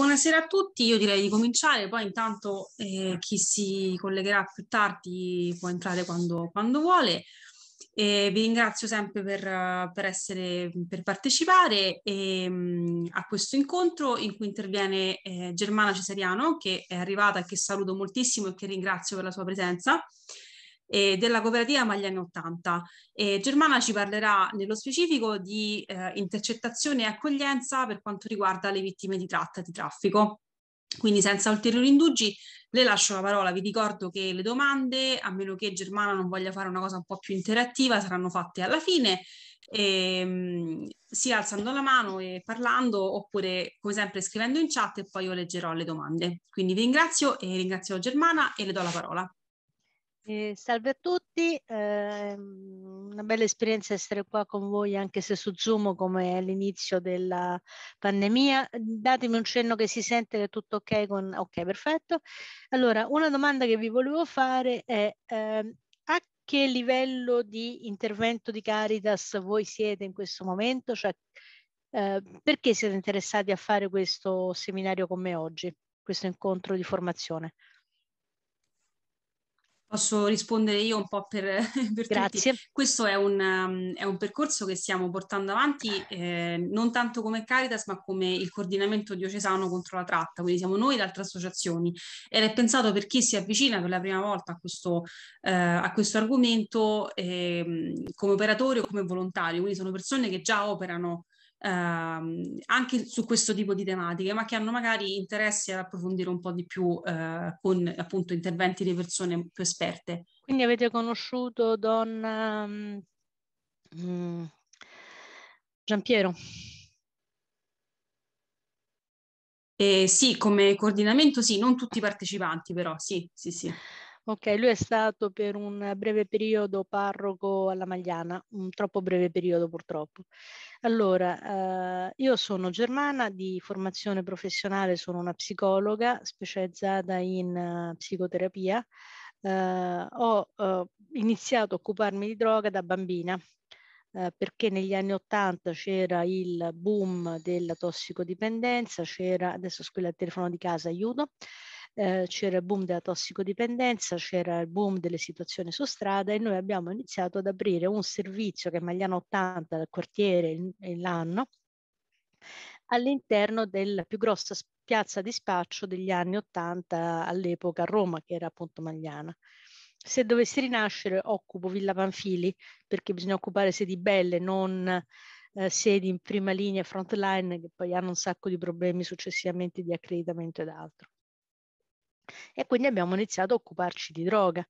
Buonasera a tutti, io direi di cominciare, poi intanto eh, chi si collegherà più tardi può entrare quando, quando vuole. Eh, vi ringrazio sempre per, per, essere, per partecipare eh, a questo incontro in cui interviene eh, Germana Cesariano che è arrivata e che saluto moltissimo e che ringrazio per la sua presenza eh, della cooperativa ma gli anni 80. Eh, Germana ci parlerà nello specifico di eh, intercettazione e accoglienza per quanto riguarda le vittime di tratta di traffico. Quindi senza ulteriori indugi le lascio la parola, vi ricordo che le domande, a meno che Germana non voglia fare una cosa un po' più interattiva, saranno fatte alla fine, e, ehm, sia alzando la mano e parlando oppure come sempre scrivendo in chat e poi io leggerò le domande. Quindi vi ringrazio e ringrazio Germana e le do la parola salve a tutti, eh, una bella esperienza essere qua con voi anche se su Zoom come all'inizio della pandemia. Datemi un cenno che si sente che è tutto ok con... Ok, perfetto. Allora, una domanda che vi volevo fare è eh, a che livello di intervento di Caritas voi siete in questo momento? Cioè, ehm, perché siete interessati a fare questo seminario con me oggi, questo incontro di formazione? Posso rispondere io un po' per, per Grazie. Tutti. Questo è un, um, è un, percorso che stiamo portando avanti eh, non tanto come Caritas ma come il coordinamento diocesano contro la tratta, quindi siamo noi e altre associazioni ed è pensato per chi si avvicina per la prima volta a questo, eh, a questo argomento eh, come operatore o come volontario, quindi sono persone che già operano ehm, anche su questo tipo di tematiche, ma che hanno magari interessi ad approfondire un po' di più eh, con appunto interventi di persone più esperte. Quindi avete conosciuto Don ehm, mm, Giampiero? Eh, sì, come coordinamento sì, non tutti i partecipanti però, sì, sì, sì. Ok, lui è stato per un breve periodo parroco alla Magliana, un troppo breve periodo purtroppo. Allora, eh, io sono germana di formazione professionale, sono una psicologa specializzata in uh, psicoterapia. Uh, ho uh, iniziato a occuparmi di droga da bambina, eh, perché negli anni Ottanta c'era il boom della tossicodipendenza, c'era, adesso squilla il telefono di casa, aiuto, eh, c'era il boom della tossicodipendenza, c'era il boom delle situazioni su strada e noi abbiamo iniziato ad aprire un servizio che negli anni 80 dal quartiere in, in l'anno all'interno della più grossa piazza di spaccio degli anni 80 all'epoca a Roma, che era appunto Magliana. Se dovessi rinascere occupo Villa Panfili perché bisogna occupare sedi belle, non eh, sedi in prima linea, front line, che poi hanno un sacco di problemi successivamente di accreditamento ed altro e quindi abbiamo iniziato a occuparci di droga,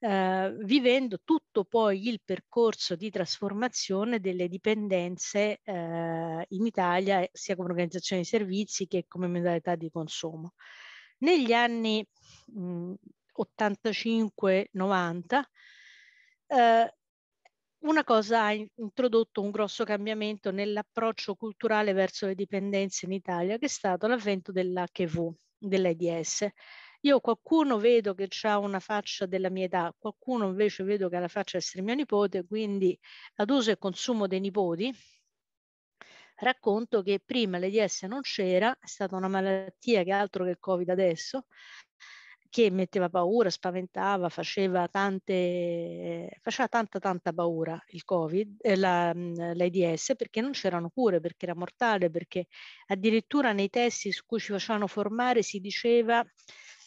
eh, vivendo tutto poi il percorso di trasformazione delle dipendenze eh, in Italia, sia come organizzazione di servizi che come modalità di consumo. Negli anni 85-90 mm, eh, una cosa ha introdotto un grosso cambiamento nell'approccio culturale verso le dipendenze in Italia, che è stato l'avvento dell'HIV, dell'AIDS. Io qualcuno vedo che ha una faccia della mia età, qualcuno invece vedo che ha la faccia di essere mio nipote, quindi ad uso e consumo dei nipoti, racconto che prima l'AIDS non c'era, è stata una malattia che altro che il Covid adesso, che metteva paura, spaventava, faceva tante, faceva tanta tanta paura il Covid, eh, la, mm, l'AIDS, perché non c'erano cure, perché era mortale, perché addirittura nei testi su cui ci facevano formare si diceva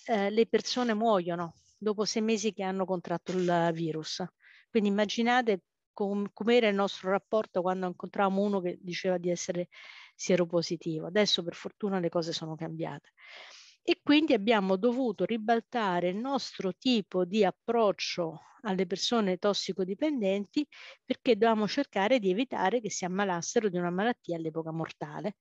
eh, le persone muoiono dopo sei mesi che hanno contratto il virus. Quindi immaginate com'era il nostro rapporto quando incontravamo uno che diceva di essere sieropositivo. Adesso per fortuna le cose sono cambiate. E quindi abbiamo dovuto ribaltare il nostro tipo di approccio alle persone tossicodipendenti perché dovevamo cercare di evitare che si ammalassero di una malattia all'epoca mortale.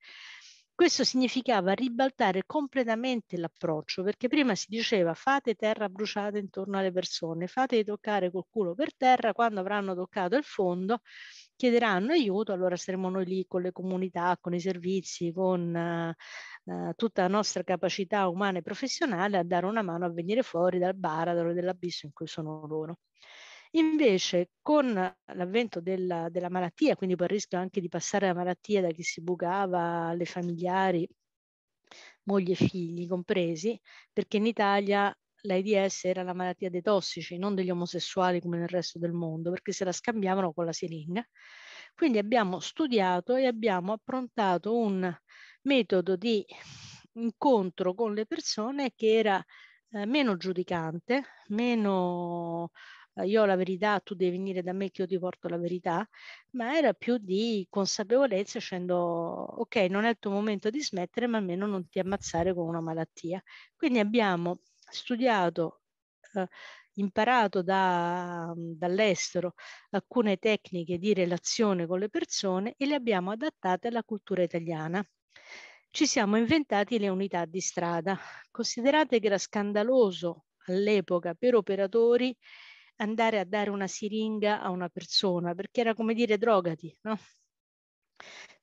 Questo significava ribaltare completamente l'approccio, perché prima si diceva fate terra bruciata intorno alle persone, fateli toccare col culo per terra, quando avranno toccato il fondo chiederanno aiuto, allora saremo noi lì con le comunità, con i servizi, con eh, tutta la nostra capacità umana e professionale a dare una mano a venire fuori dal baratro dell'abisso in cui sono loro. Invece con l'avvento della, della malattia, quindi poi il rischio anche di passare la malattia da chi si bugava alle familiari, moglie e figli compresi, perché in Italia l'AIDS era la malattia dei tossici, non degli omosessuali come nel resto del mondo, perché se la scambiavano con la siringa. Quindi abbiamo studiato e abbiamo approntato un metodo di incontro con le persone che era eh, meno giudicante, meno Ehm, io ho la verità, tu devi venire da me che io ti porto la verità, ma era più di consapevolezza scendo, ok, non è il tuo momento di smettere, ma almeno non ti ammazzare con una malattia. Quindi abbiamo studiato, eh, imparato da, mm, dall'estero alcune tecniche di relazione con le persone e le abbiamo adattate alla cultura italiana ci siamo inventati le unità di strada. Considerate che era scandaloso all'epoca per operatori andare a dare una siringa a una persona, perché era come dire drogati, no?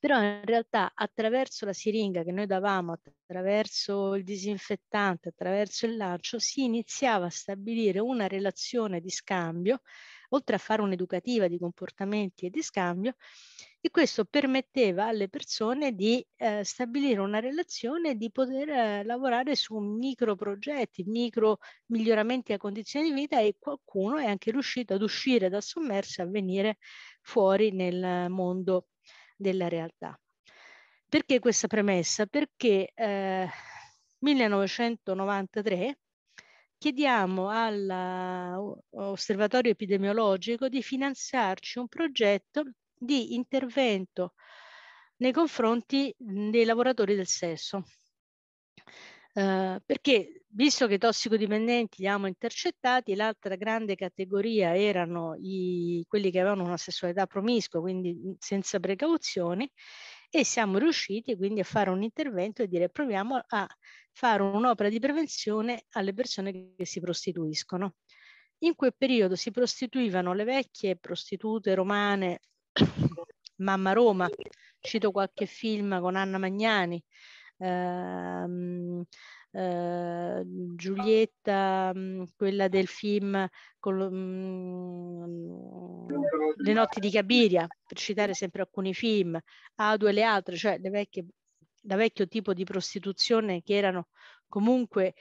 Però in realtà attraverso la siringa che noi davamo, attraverso il disinfettante, attraverso il lancio, si iniziava a stabilire una relazione di scambio, oltre a fare un'educativa di comportamenti e di scambio, e questo permetteva alle persone di eh, stabilire una relazione e di poter eh, lavorare su micro progetti, micro miglioramenti a condizioni di vita e qualcuno è anche riuscito ad uscire da sommerso e a venire fuori nel mondo della realtà. Perché questa premessa? Perché eh, 1993 chiediamo all'osservatorio eh, epidemiologico di finanziarci un progetto di intervento nei confronti dei lavoratori del sesso. Eh, perché visto che i tossicodipendenti li abbiamo intercettati, l'altra grande categoria erano i, quelli che avevano una sessualità promiscua, quindi senza precauzioni, e siamo riusciti quindi a fare un intervento e dire proviamo a fare un'opera di prevenzione alle persone che si prostituiscono. In quel periodo si prostituivano le vecchie prostitute romane Mamma Roma, cito qualche film con Anna Magnani, ehm, eh, Giulietta, mm, quella del film con mh, mm, Le notti di Cabiria, per citare sempre alcuni film, Adu e le altre, cioè le vecchie, da vecchio tipo di prostituzione che erano comunque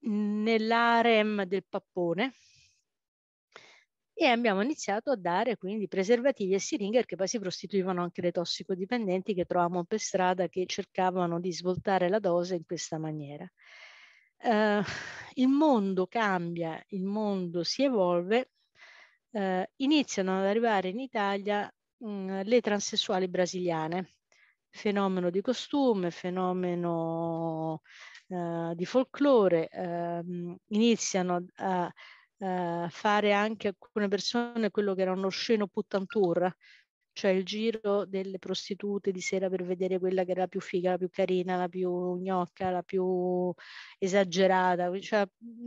nell'arem del pappone, e abbiamo iniziato a dare quindi preservativi e siringhe perché poi si prostituivano anche le tossicodipendenti che trovavamo per strada che cercavano di svoltare la dose in questa maniera. Uh, il mondo cambia, il mondo si evolve, uh, iniziano ad arrivare in Italia mh, mm, le transessuali brasiliane, fenomeno di costume, fenomeno uh, di folklore, ehm, iniziano a eh, fare anche alcune persone quello che era uno sceno puttantur, cioè il giro delle prostitute di sera per vedere quella che era la più figa, la più carina, la più gnocca, la più esagerata. Cioè, mm,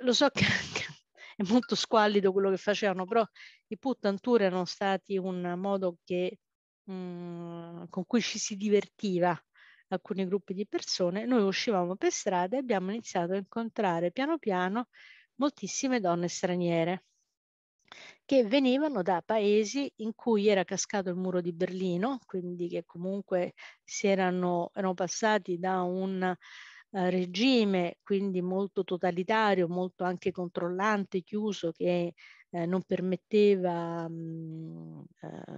lo so che è molto squallido quello che facevano, però i puttantur erano stati un modo che, mh, mm, con cui ci si divertiva alcuni gruppi di persone. Noi uscivamo per strada e abbiamo iniziato a incontrare piano piano moltissime donne straniere che venivano da paesi in cui era cascato il muro di Berlino, quindi che comunque si erano, erano passati da un eh, regime quindi molto totalitario, molto anche controllante, chiuso, che eh, non permetteva mh, mm,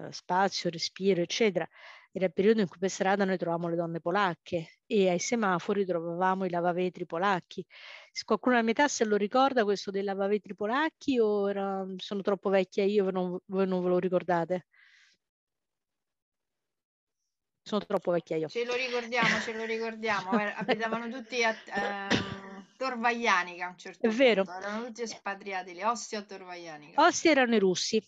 eh, spazio, respiro, eccetera. Era il periodo in cui per strada noi trovavamo le donne polacche e ai semafori trovavamo i lavavetri polacchi. Se qualcuno della metà se lo ricorda questo dei lavavetri polacchi o era, mm, sono troppo vecchia io e non, voi non ve lo ricordate? Sono troppo vecchia io. Ce lo ricordiamo, ce lo ricordiamo. Abitavano tutti a... Um Torvaianica a un certo È punto. vero. Erano tutti espatriati le Ostia Torvaianica. Ostia erano i russi.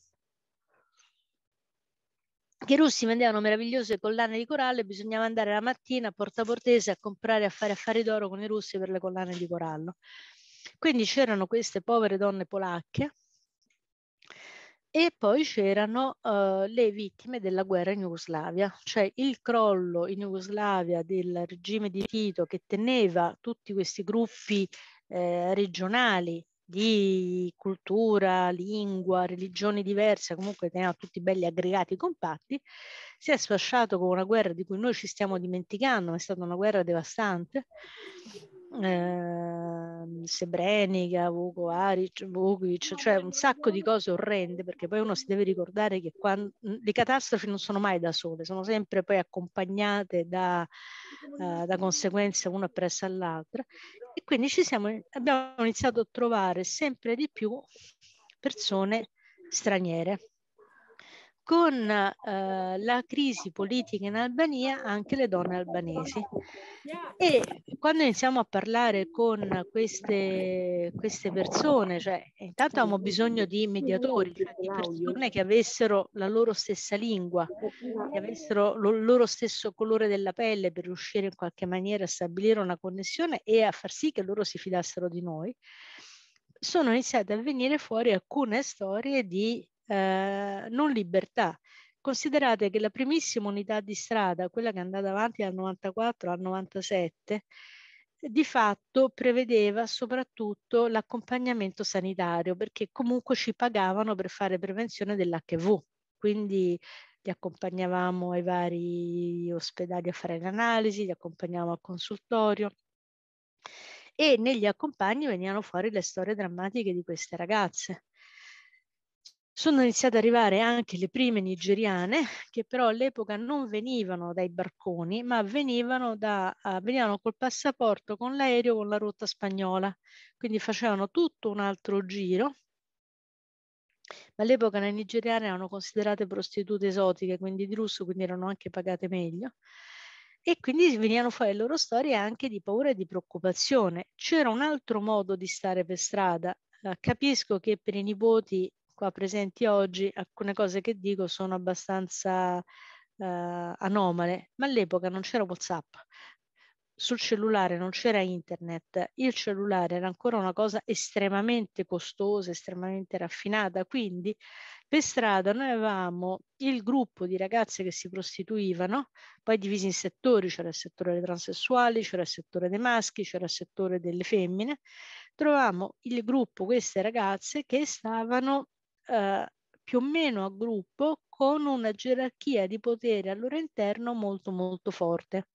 Che i russi vendevano meravigliose collane di corallo e bisognava andare la mattina a Porta Portese a comprare a fare affari d'oro con i russi per le collane di corallo. Quindi c'erano queste povere donne polacche e poi c'erano uh, le vittime della guerra in Jugoslavia, cioè il crollo in Jugoslavia del regime di Tito che teneva tutti questi gruppi eh, regionali di cultura, lingua, religioni diverse, comunque teneva tutti belli aggregati e compatti, si è sfasciato con una guerra di cui noi ci stiamo dimenticando, ma è stata una guerra devastante eh, Sebrenica, Vuko Aric, Vukovic, cioè un sacco di cose orrende, perché poi uno si deve ricordare che quando, mhmm, le catastrofi non sono mai da sole, sono sempre poi accompagnate da, uh, da conseguenze una appresso all'altra. E quindi siamo, abbiamo iniziato a trovare sempre di più persone straniere con eh, la crisi politica in Albania anche le donne albanesi. E quando iniziamo a parlare con queste, queste persone, cioè intanto avevamo bisogno di mediatori, cioè di persone che avessero la loro stessa lingua, che avessero il loro stesso colore della pelle per riuscire in qualche maniera a stabilire una connessione e a far sì che loro si fidassero di noi sono iniziate a venire fuori alcune storie di eh, non libertà. Considerate che la primissima unità di strada, quella che è andata avanti dal 94 al 97, di fatto prevedeva soprattutto l'accompagnamento sanitario perché comunque ci pagavano per fare prevenzione dell'HV, quindi li accompagnavamo ai vari ospedali a fare l'analisi, li accompagnavamo al consultorio e negli accompagni venivano fuori le storie drammatiche di queste ragazze. Sono iniziate ad arrivare anche le prime nigeriane che però all'epoca non venivano dai barconi ma venivano, da, uh, venivano col passaporto con l'aereo con la rotta spagnola, quindi facevano tutto un altro giro. Ma all'epoca le nigeriane erano considerate prostitute esotiche, quindi di lusso, quindi erano anche pagate meglio. E quindi venivano fuori le loro storie anche di paura e di preoccupazione. C'era un altro modo di stare per strada, ah, capisco che per i nipoti qua presenti oggi, alcune cose che dico sono abbastanza eh, anomale, ma all'epoca non c'era WhatsApp, sul cellulare non c'era internet, il cellulare era ancora una cosa estremamente costosa, estremamente raffinata, quindi per strada noi avevamo il gruppo di ragazze che si prostituivano, poi divisi in settori, c'era il settore dei transessuali, c'era il settore dei maschi, c'era il settore delle femmine, trovavamo il gruppo, queste ragazze che stavano eh, più o meno a gruppo con una gerarchia di potere al loro interno molto molto forte,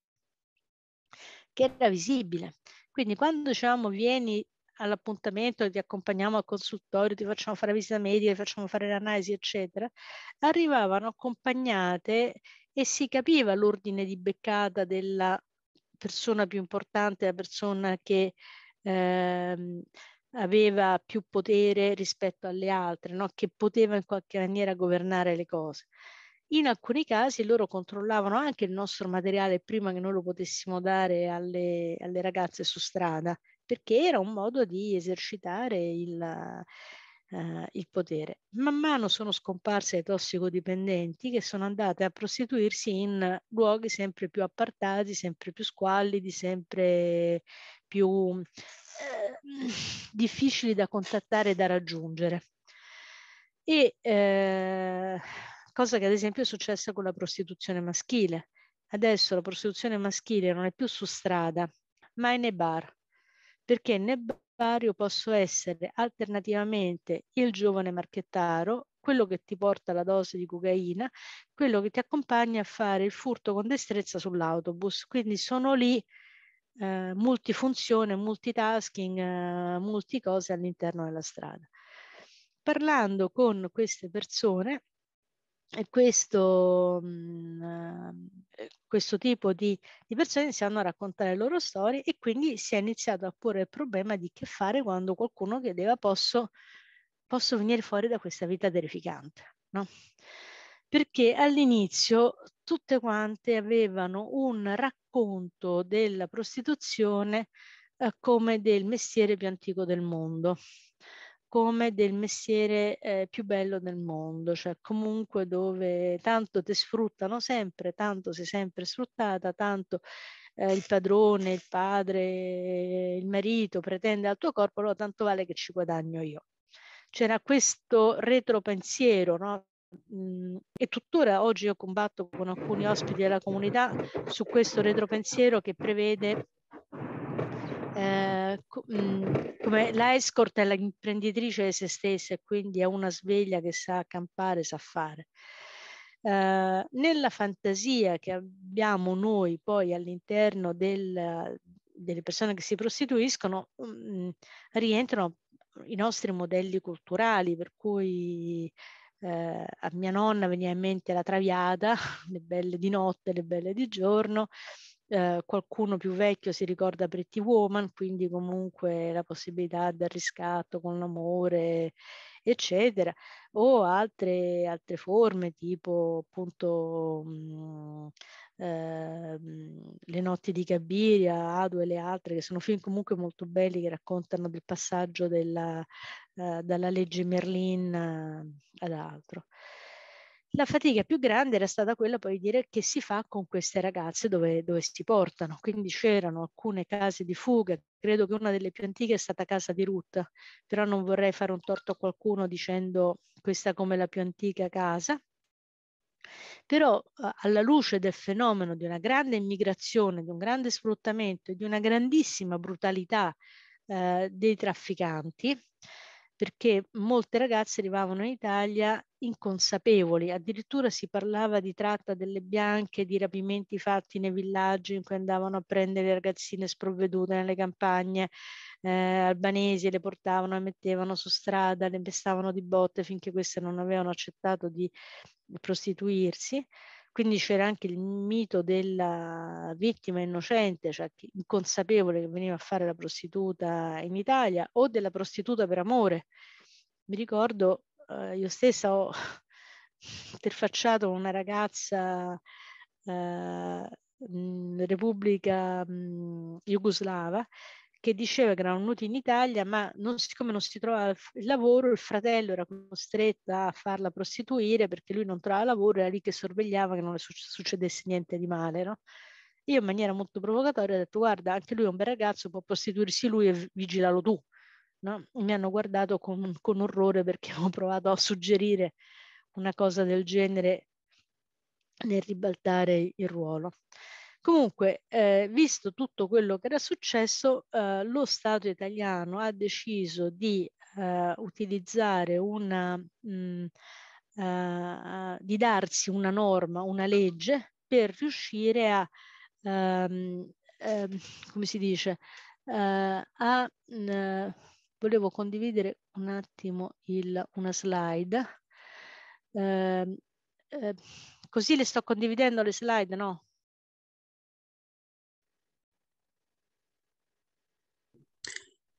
che era visibile. Quindi quando diciamo vieni all'appuntamento, ti accompagniamo al consultorio, ti facciamo fare visita medica, ti facciamo fare l'analisi, eccetera, arrivavano accompagnate e si capiva l'ordine di beccata della persona più importante, la persona che ehm, aveva più potere rispetto alle altre, no? che poteva in qualche maniera governare le cose. In alcuni casi loro controllavano anche il nostro materiale prima che noi lo potessimo dare alle, alle ragazze su strada, perché era un modo di esercitare il, uh, il potere. Man mano sono scomparse le tossicodipendenti che sono andate a prostituirsi in luoghi sempre più appartati, sempre più squallidi, sempre più Mm. difficili da contattare e da raggiungere. E eh, cosa che ad esempio è successa con la prostituzione maschile. Adesso la prostituzione maschile non è più su strada, ma è nei bar, perché nei bar io posso essere alternativamente il giovane marchettaro, quello che ti porta la dose di cocaina, quello che ti accompagna a fare il furto con destrezza sull'autobus. Quindi sono lì eh, multifunzione, multitasking, eh, multi cose all'interno della strada. Parlando con queste persone, questo, mm, eh, questo tipo di, di persone iniziano a raccontare le loro storie e quindi si è iniziato a porre il problema di che fare quando qualcuno chiedeva posso, posso venire fuori da questa vita terrificante. No? perché all'inizio tutte quante avevano un racconto della prostituzione eh, come del mestiere più antico del mondo come del mestiere eh, più bello del mondo, cioè comunque dove tanto ti sfruttano sempre, tanto sei sempre sfruttata, tanto eh, il padrone, il padre, il marito pretende al tuo corpo, allora tanto vale che ci guadagno io. C'era questo retropensiero no? Mhmm, e tuttora oggi io combatto con alcuni ospiti della comunità su questo retropensiero che prevede eh, mhmm, come la escort è l'imprenditrice di se stessa e quindi è una sveglia che sa campare, sa fare. Eh, nella fantasia che abbiamo noi poi all'interno del, delle persone che si prostituiscono mh, mhmm, rientrano i nostri modelli culturali per cui eh, a mia nonna veniva in mente la traviata, le belle di notte, le belle di giorno, eh, qualcuno più vecchio si ricorda Pretty Woman, quindi comunque la possibilità del riscatto con l'amore, eccetera, o altre, altre forme tipo appunto... Mh, mm, Ehm, le notti di Gabiria, Adu e le altre, che sono film comunque molto belli che raccontano del passaggio della, eh, dalla legge Merlin eh, ad altro. La fatica più grande era stata quella poi di dire che si fa con queste ragazze dove, dove si portano. Quindi c'erano alcune case di fuga, credo che una delle più antiche è stata casa di Ruth, però non vorrei fare un torto a qualcuno dicendo questa come la più antica casa, però uhm, alla luce del fenomeno di una grande immigrazione, di un grande sfruttamento e di una grandissima brutalità eh, dei trafficanti, perché molte ragazze arrivavano in Italia inconsapevoli, addirittura si parlava di tratta delle bianche, di rapimenti fatti nei villaggi in cui andavano a prendere le ragazzine sprovvedute nelle campagne, eh, albanesi le portavano, le mettevano su strada, le pestavano di botte finché queste non avevano accettato di prostituirsi. Quindi c'era anche il mito della vittima innocente, cioè inconsapevole che veniva a fare la prostituta in Italia, o della prostituta per amore. Mi ricordo, eh, io stessa ho interfacciato con una ragazza eh, Repubblica mh, mm, Jugoslava che diceva che erano venuti in Italia, ma non, siccome non si trovava il lavoro, il fratello era costretto a farla prostituire perché lui non trovava lavoro, era lì che sorvegliava che non le succedesse niente di male. No? Io in maniera molto provocatoria ho detto guarda, anche lui è un bel ragazzo, può prostituirsi lui e vigilalo tu. No? Mi hanno guardato con, con orrore perché ho provato a suggerire una cosa del genere nel ribaltare il ruolo. Comunque, eh, visto tutto quello che era successo, eh, lo Stato italiano ha deciso di eh, utilizzare una, mh, mm, eh, di darsi una norma, una legge per riuscire a, ehm, ehm, come si dice, eh, a, mh, mm, volevo condividere un attimo il, una slide. Eh, eh, così le sto condividendo le slide, no?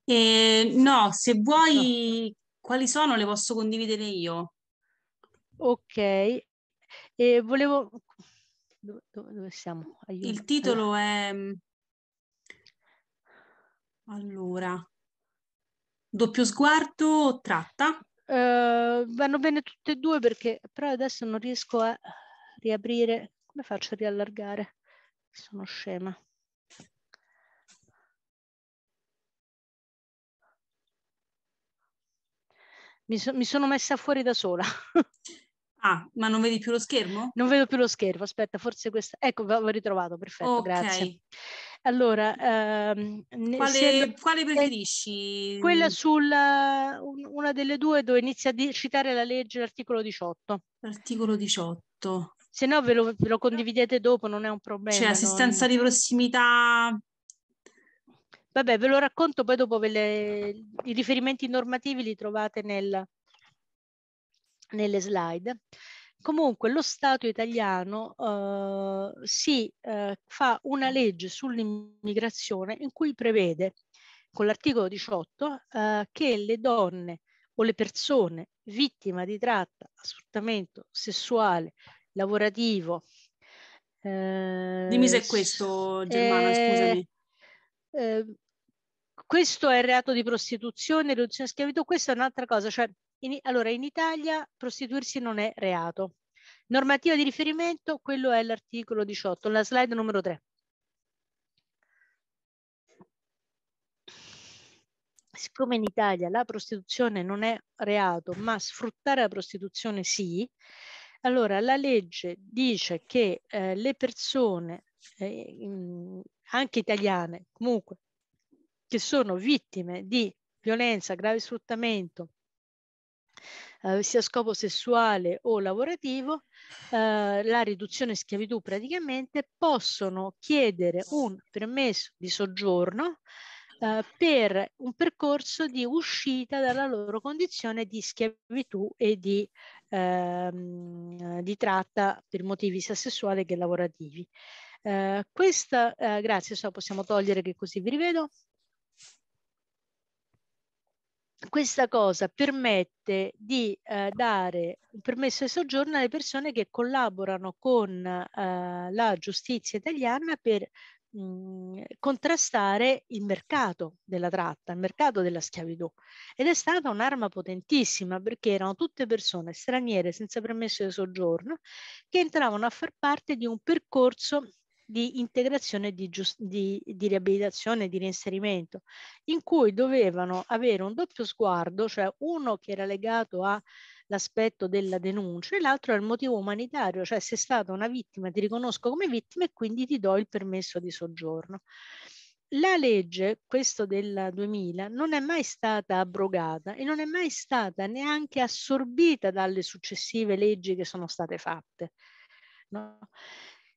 Eh, no, se vuoi, no. quali sono le posso condividere io. Ok, e volevo... Dove, dove siamo? Aiuto. Il titolo è... Mm, allora, doppio sguardo o tratta? Uh, vanno bene tutte e due perché però adesso non riesco a riaprire. Come faccio a riallargare? Sono scema. mi, so, mi sono messa fuori da sola. Ah, ma non vedi più lo schermo? Non vedo più lo schermo, aspetta, forse questa... Ecco, l'ho ritrovato, perfetto, okay. grazie. Allora, ehm, quale, se... quale, preferisci? Quella sulla una delle due dove inizia a citare la legge, l'articolo 18. L'articolo 18. Se no ve lo, ve lo condividete dopo, non è un problema. Cioè, assistenza non... di prossimità Vabbè, ve lo racconto poi dopo, le, i riferimenti normativi li trovate nel, nelle slide. Comunque lo Stato italiano eh, si eh, fa una legge sull'immigrazione in cui prevede con l'articolo 18 eh, che le donne o le persone vittime di tratta, sfruttamento sessuale, lavorativo. Eh, Dimmi se è questo, Germana, eh, scusami. Eh, questo è il reato di prostituzione, riduzione a schiavitù, questa è un'altra cosa. Cioè, in, allora, in Italia prostituirsi non è reato. Normativa di riferimento, quello è l'articolo 18, la slide numero 3. Siccome in Italia la prostituzione non è reato, ma sfruttare la prostituzione sì, allora la legge dice che eh, le persone, eh, anche italiane, comunque che sono vittime di violenza, grave sfruttamento, eh, sia a scopo sessuale o lavorativo, eh, la riduzione in schiavitù praticamente, possono chiedere un permesso di soggiorno eh, per un percorso di uscita dalla loro condizione di schiavitù e di, ehm, di tratta per motivi sia sessuali che lavorativi. Eh, questa, eh, grazie, so, possiamo togliere che così vi rivedo questa cosa permette di eh, dare un permesso di soggiorno alle persone che collaborano con eh, la giustizia italiana per mm, contrastare il mercato della tratta, il mercato della schiavitù. Ed è stata un'arma potentissima perché erano tutte persone straniere senza permesso di soggiorno che entravano a far parte di un percorso di integrazione, di, giust- di, di riabilitazione, di reinserimento, in cui dovevano avere un doppio sguardo, cioè uno che era legato all'aspetto della denuncia e l'altro al motivo umanitario, cioè se è stata una vittima ti riconosco come vittima e quindi ti do il permesso di soggiorno. La legge, questo del 2000, non è mai stata abrogata e non è mai stata neanche assorbita dalle successive leggi che sono state fatte. No?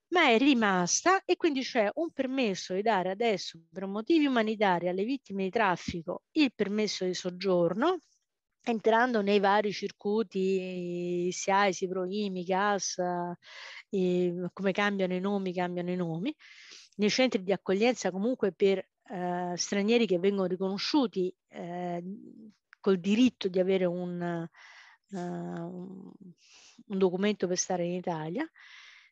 ma è rimasta e quindi c'è un permesso di dare adesso per motivi umanitari alle vittime di traffico il permesso di soggiorno entrando nei vari circuiti SIAISI, Proimi, CAS, eh, come cambiano i nomi, cambiano i nomi, nei centri di accoglienza comunque per eh, stranieri che vengono riconosciuti eh, col diritto di avere un, eh, un documento per stare in Italia,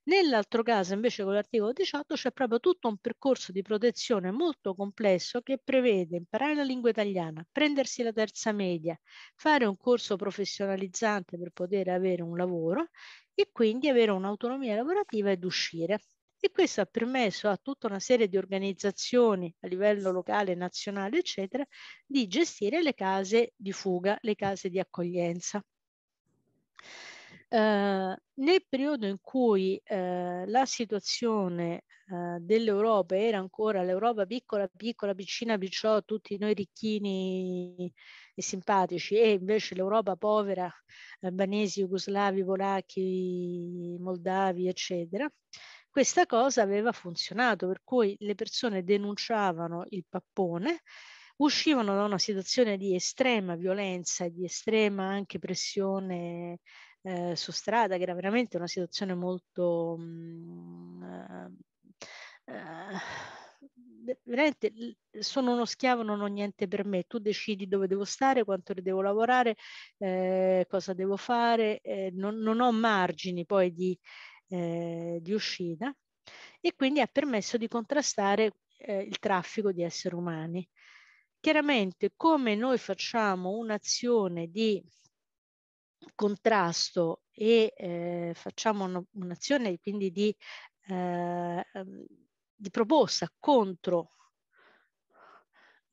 Nell'altro caso invece con l'articolo 18 c'è proprio tutto un percorso di protezione molto complesso che prevede imparare la lingua italiana, prendersi la terza media, fare un corso professionalizzante per poter avere un lavoro e quindi avere un'autonomia lavorativa ed uscire. E questo ha permesso a tutta una serie di organizzazioni a livello locale, nazionale, eccetera, di gestire le case di fuga, le case di accoglienza. Eh, nel periodo in cui eh, la situazione eh, dell'Europa era ancora l'Europa piccola, piccola, piccina, picciò, tutti noi ricchini e simpatici, e invece l'Europa povera, albanesi, eh, jugoslavi, polacchi, moldavi, eccetera, questa cosa aveva funzionato, per cui le persone denunciavano il pappone, uscivano da una situazione di estrema violenza e di estrema anche pressione eh, su strada, che era veramente una situazione molto... Mh, mm, eh, eh, veramente sono uno schiavo, non ho niente per me, tu decidi dove devo stare, quanto devo lavorare, eh, cosa devo fare, eh, non, non, ho margini poi di, eh, di, uscita e quindi ha permesso di contrastare eh, il traffico di esseri umani. Chiaramente come noi facciamo un'azione di contrasto e eh, facciamo un'azione quindi di, eh, ehm, di proposta contro,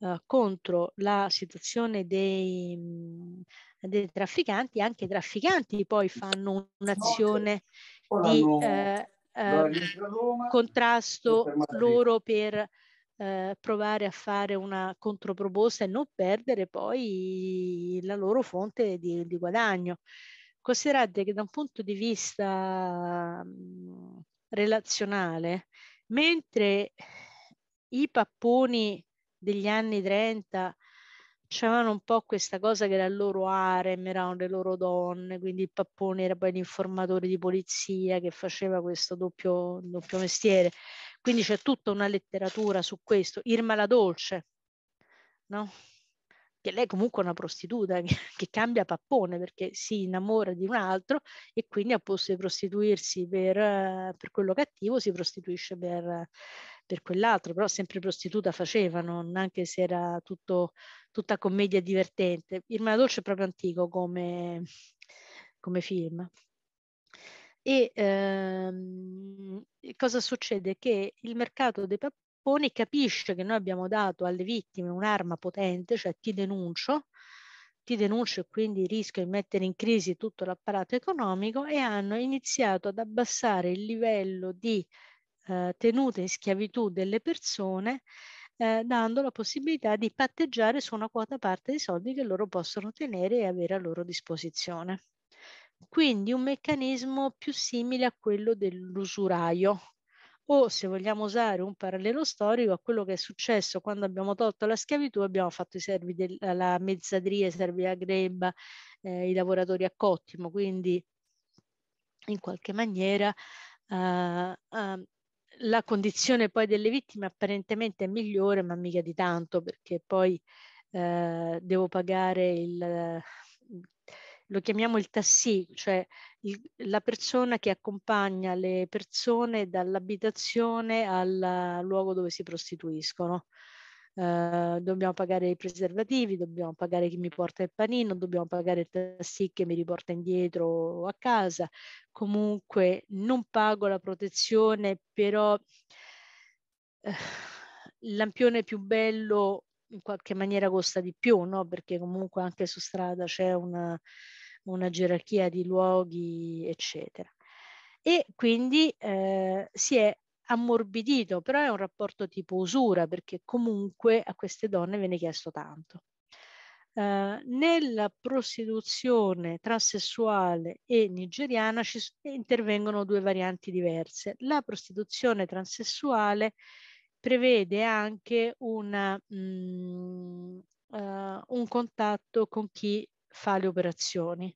eh, contro, la situazione dei, mm, dei, trafficanti, anche i trafficanti poi fanno un'azione di eh, eh, contrasto loro per eh, provare a fare una controproposta e non perdere poi la loro fonte di, di guadagno. Considerate che da un punto di vista mh, mm, relazionale, mentre i papponi degli anni 30 avevano un po' questa cosa che era il loro harem, erano le loro donne, quindi il pappone era poi l'informatore di polizia che faceva questo doppio, doppio mestiere. Quindi c'è tutta una letteratura su questo. Irma la Dolce, no? che lei comunque è una prostituta che cambia pappone perché si innamora di un altro e quindi al posto di prostituirsi per, eh, per quello cattivo si prostituisce per, per, quell'altro, però sempre prostituta facevano, anche se era tutto, tutta commedia divertente. Irma la Dolce è proprio antico come, come film. E ehm, cosa succede? Che il mercato dei papponi capisce che noi abbiamo dato alle vittime un'arma potente, cioè ti denuncio, ti denuncio e quindi rischio di mettere in crisi tutto l'apparato economico e hanno iniziato ad abbassare il livello di eh, tenuta in schiavitù delle persone eh, dando la possibilità di patteggiare su una quota parte dei soldi che loro possono tenere e avere a loro disposizione. Quindi un meccanismo più simile a quello dell'usuraio o se vogliamo usare un parallelo storico a quello che è successo quando abbiamo tolto la schiavitù, abbiamo fatto i servi della mezzadria, i servi a greba, eh, i lavoratori a cottimo, quindi in qualche maniera uh, uh, la condizione poi delle vittime apparentemente è migliore, ma mica di tanto, perché poi uh, devo pagare il lo chiamiamo il tassì, cioè il, la persona che accompagna le persone dall'abitazione al luogo dove si prostituiscono. Uh, dobbiamo pagare i preservativi, dobbiamo pagare chi mi porta il panino, dobbiamo pagare il tassì che mi riporta indietro a casa. Comunque non pago la protezione, però uh, l'ampione più bello in qualche maniera costa di più, no? Perché comunque anche su strada c'è una una gerarchia di luoghi, eccetera. E quindi eh, si è ammorbidito, però è un rapporto tipo usura, perché comunque a queste donne viene chiesto tanto. Uh, nella prostituzione transessuale e nigeriana ci intervengono due varianti diverse. La prostituzione transessuale prevede anche una, mh, mm, eh, uh, un contatto con chi fa le operazioni,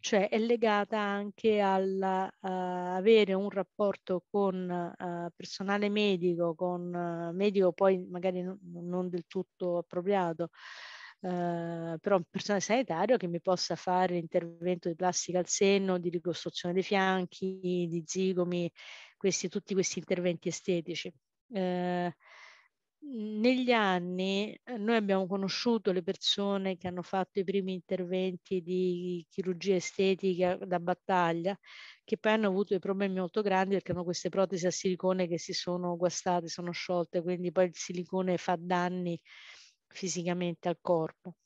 cioè è legata anche all'avere eh, uh, un rapporto con uh, personale medico, con uh, medico poi magari non, non del tutto appropriato, Uh, però un personale sanitario che mi possa fare intervento di plastica al senno, di ricostruzione dei fianchi, di zigomi, questi, tutti questi interventi estetici. Uh, negli anni eh, noi abbiamo conosciuto le persone che hanno fatto i primi interventi di chirurgia estetica da battaglia, che poi hanno avuto dei problemi molto grandi perché hanno queste protesi a silicone che si sono guastate, sono sciolte, quindi poi il silicone fa danni fisicamente al corpo.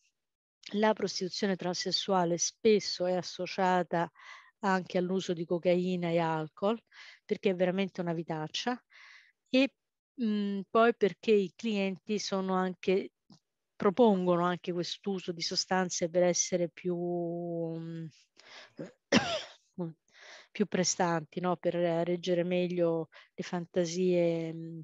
La prostituzione transessuale spesso è associata anche all'uso di cocaina e alcol perché è veramente una vitaccia e mh, mhmm, poi perché i clienti sono anche propongono anche quest'uso di sostanze per essere più, mh, mhmm, più prestanti, no? per reggere meglio le fantasie, mhmm,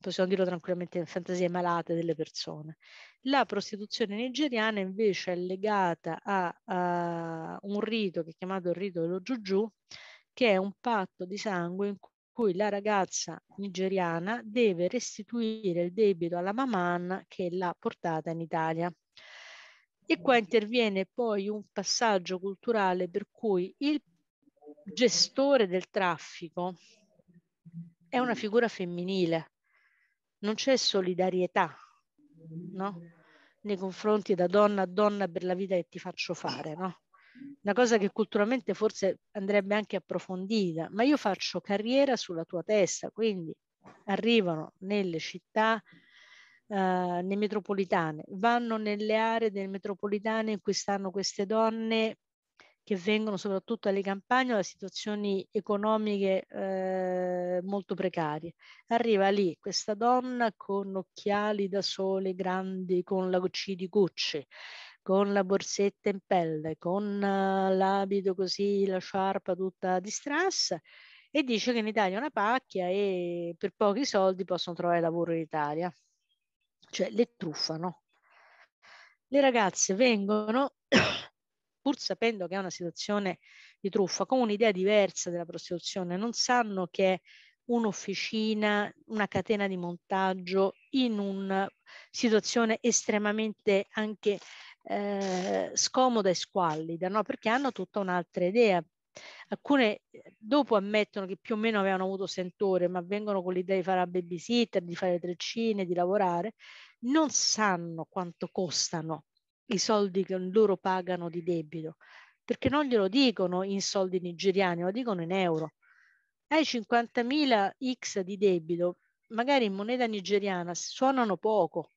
possiamo dirlo tranquillamente, le fantasie malate delle persone. La prostituzione nigeriana invece è legata a, a un rito che è chiamato il rito dello Giugiù, che è un patto di sangue in cui cui la ragazza nigeriana deve restituire il debito alla mamanna che l'ha portata in Italia. E qua interviene poi un passaggio culturale per cui il gestore del traffico è una figura femminile, non c'è solidarietà no? nei confronti da donna a donna per la vita che ti faccio fare. No? una cosa che culturalmente forse andrebbe anche approfondita, ma io faccio carriera sulla tua testa, quindi arrivano nelle città, eh, nelle metropolitane, vanno nelle aree delle metropolitane in cui stanno queste donne che vengono soprattutto alle campagne da situazioni economiche eh, molto precarie. Arriva lì questa donna con occhiali da sole grandi, con la gocci di cucci, con la borsetta in pelle, con eh, l'abito così, la sciarpa tutta distrassa e dice che in Italia è una pacchia e per pochi soldi possono trovare lavoro in Italia. Cioè le truffano. Le ragazze vengono, pur sapendo che è una situazione di truffa, con un'idea diversa della prostituzione, non sanno che è un'officina, una catena di montaggio in una situazione estremamente anche eh, scomoda e squallida, no? perché hanno tutta un'altra idea. Alcune eh, dopo ammettono che più o meno avevano avuto sentore, ma vengono con l'idea di fare la babysitter, di fare treccine, di lavorare, non sanno quanto costano i soldi che loro pagano di debito, perché non glielo dicono in soldi nigeriani, lo dicono in euro. Hai 50.000 X di debito, magari in moneta nigeriana suonano poco,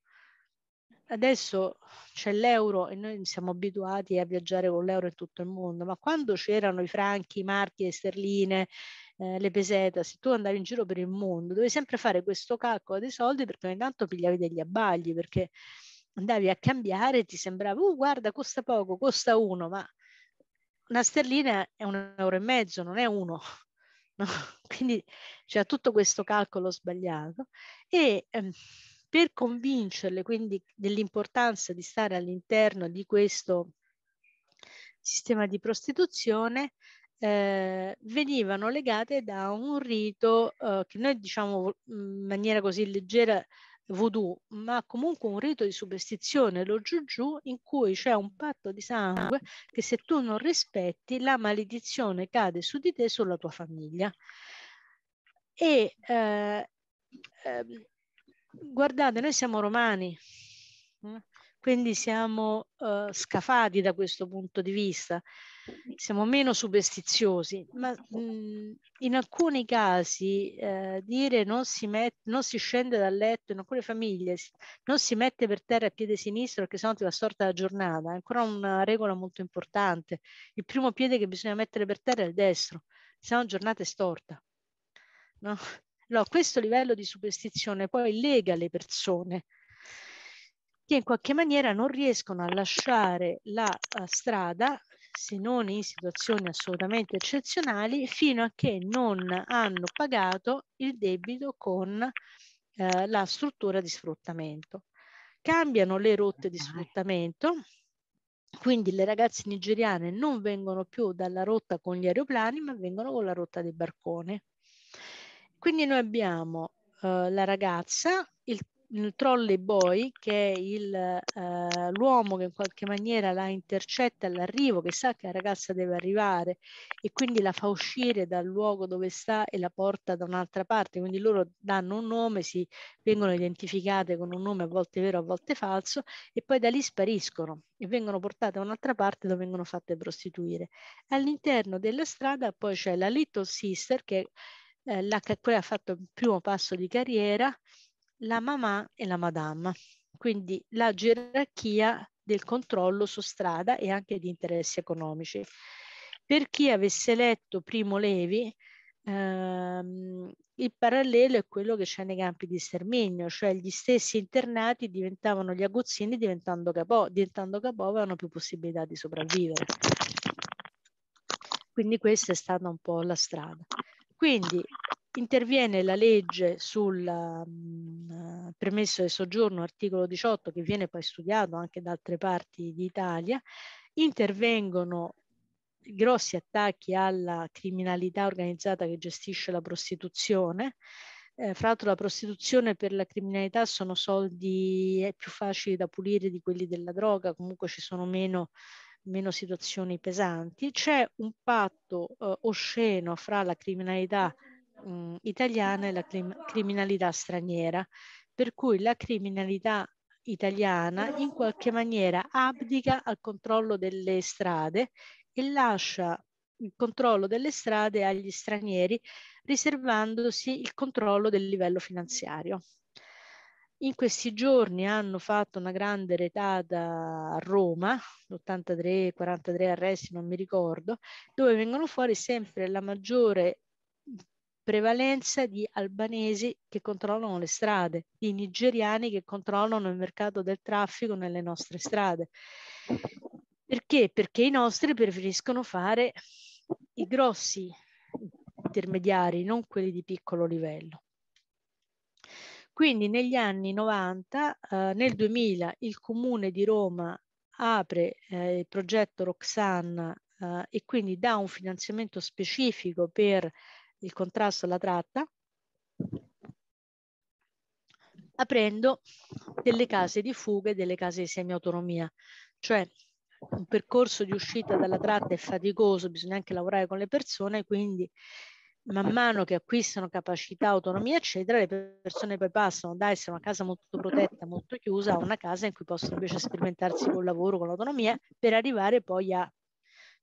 adesso c'è l'euro e noi siamo abituati a viaggiare con l'euro in tutto il mondo, ma quando c'erano i franchi, i marchi, le sterline, eh, le peseta, se tu andavi in giro per il mondo, dovevi sempre fare questo calcolo dei soldi perché ogni tanto pigliavi degli abbagli, perché andavi a cambiare e ti sembrava, uh, guarda, costa poco, costa uno, ma una sterlina è un euro e mezzo, non è uno. No? Quindi c'era tutto questo calcolo sbagliato e ehm, per convincerle quindi dell'importanza di stare all'interno di questo sistema di prostituzione eh, venivano legate da un rito eh, che noi diciamo mm, in maniera così leggera voodoo, ma comunque un rito di superstizione, lo giugiù, in cui c'è un patto di sangue che se tu non rispetti la maledizione cade su di te e sulla tua famiglia. E eh, ehm, guardate, noi siamo romani, eh? quindi siamo uh, scafati da questo punto di vista, siamo meno superstiziosi, ma mh, in alcuni casi uh, dire non si, met- non si scende dal letto, in alcune famiglie non si mette per terra a piede sinistro perché sennò ti va storta la giornata, è ancora una regola molto importante, il primo piede che bisogna mettere per terra è il destro, sennò la giornata è storta. No? Allora, questo livello di superstizione poi lega le persone che in qualche maniera non riescono a lasciare la eh, strada, se non in situazioni assolutamente eccezionali, fino a che non hanno pagato il debito con eh, la struttura di sfruttamento. Cambiano le rotte di sfruttamento, quindi le ragazze nigeriane non vengono più dalla rotta con gli aeroplani, ma vengono con la rotta dei barconi. Quindi noi abbiamo eh, la ragazza, il, il trolley boy, che è il, eh, l'uomo che in qualche maniera la intercetta all'arrivo, che sa che la ragazza deve arrivare e quindi la fa uscire dal luogo dove sta e la porta da un'altra parte. Quindi loro danno un nome, si, vengono identificate con un nome a volte vero, a volte falso, e poi da lì spariscono e vengono portate da un'altra parte dove vengono fatte prostituire. All'interno della strada poi c'è la Little Sister che È, eh, la che ha fatto il primo passo di carriera, la mamma e la madama. Quindi la gerarchia del controllo su strada e anche di interessi economici. Per chi avesse letto Primo Levi, ehm, il parallelo è quello che c'è nei campi di sterminio, cioè gli stessi internati diventavano gli aguzzini diventando capo, diventando capo avevano più possibilità di sopravvivere. Quindi questa è stata un po' la strada. Quindi interviene la legge sul uh, mm, permesso di soggiorno, articolo 18, che viene poi studiato anche da altre parti d'Italia, intervengono grossi attacchi alla criminalità organizzata che gestisce la prostituzione. Eh, fra l'altro la prostituzione per la criminalità sono soldi più facili da pulire di quelli della droga, comunque ci sono meno meno situazioni pesanti, c'è un patto eh, osceno fra la criminalità mh, mm, italiana e la crim- criminalità straniera, per cui la criminalità italiana in qualche maniera abdica al controllo delle strade e lascia il controllo delle strade agli stranieri, riservandosi il controllo del livello finanziario. In questi giorni hanno fatto una grande retata a Roma, 83, 43 arresti, non mi ricordo, dove vengono fuori sempre la maggiore prevalenza di albanesi che controllano le strade, di nigeriani che controllano il mercato del traffico nelle nostre strade. Perché? Perché i nostri preferiscono fare i grossi intermediari, non quelli di piccolo livello. Quindi negli anni 90, eh, nel 2000, il Comune di Roma apre eh, il progetto Roxanne eh, e quindi dà un finanziamento specifico per il contrasto alla tratta, aprendo delle case di fuga e delle case di semiautonomia, cioè un percorso di uscita dalla tratta è faticoso, bisogna anche lavorare con le persone, quindi man mano che acquistano capacità, autonomia, eccetera, le persone poi passano da essere una casa molto protetta, molto chiusa, a una casa in cui possono invece sperimentarsi col lavoro, con l'autonomia, per arrivare poi a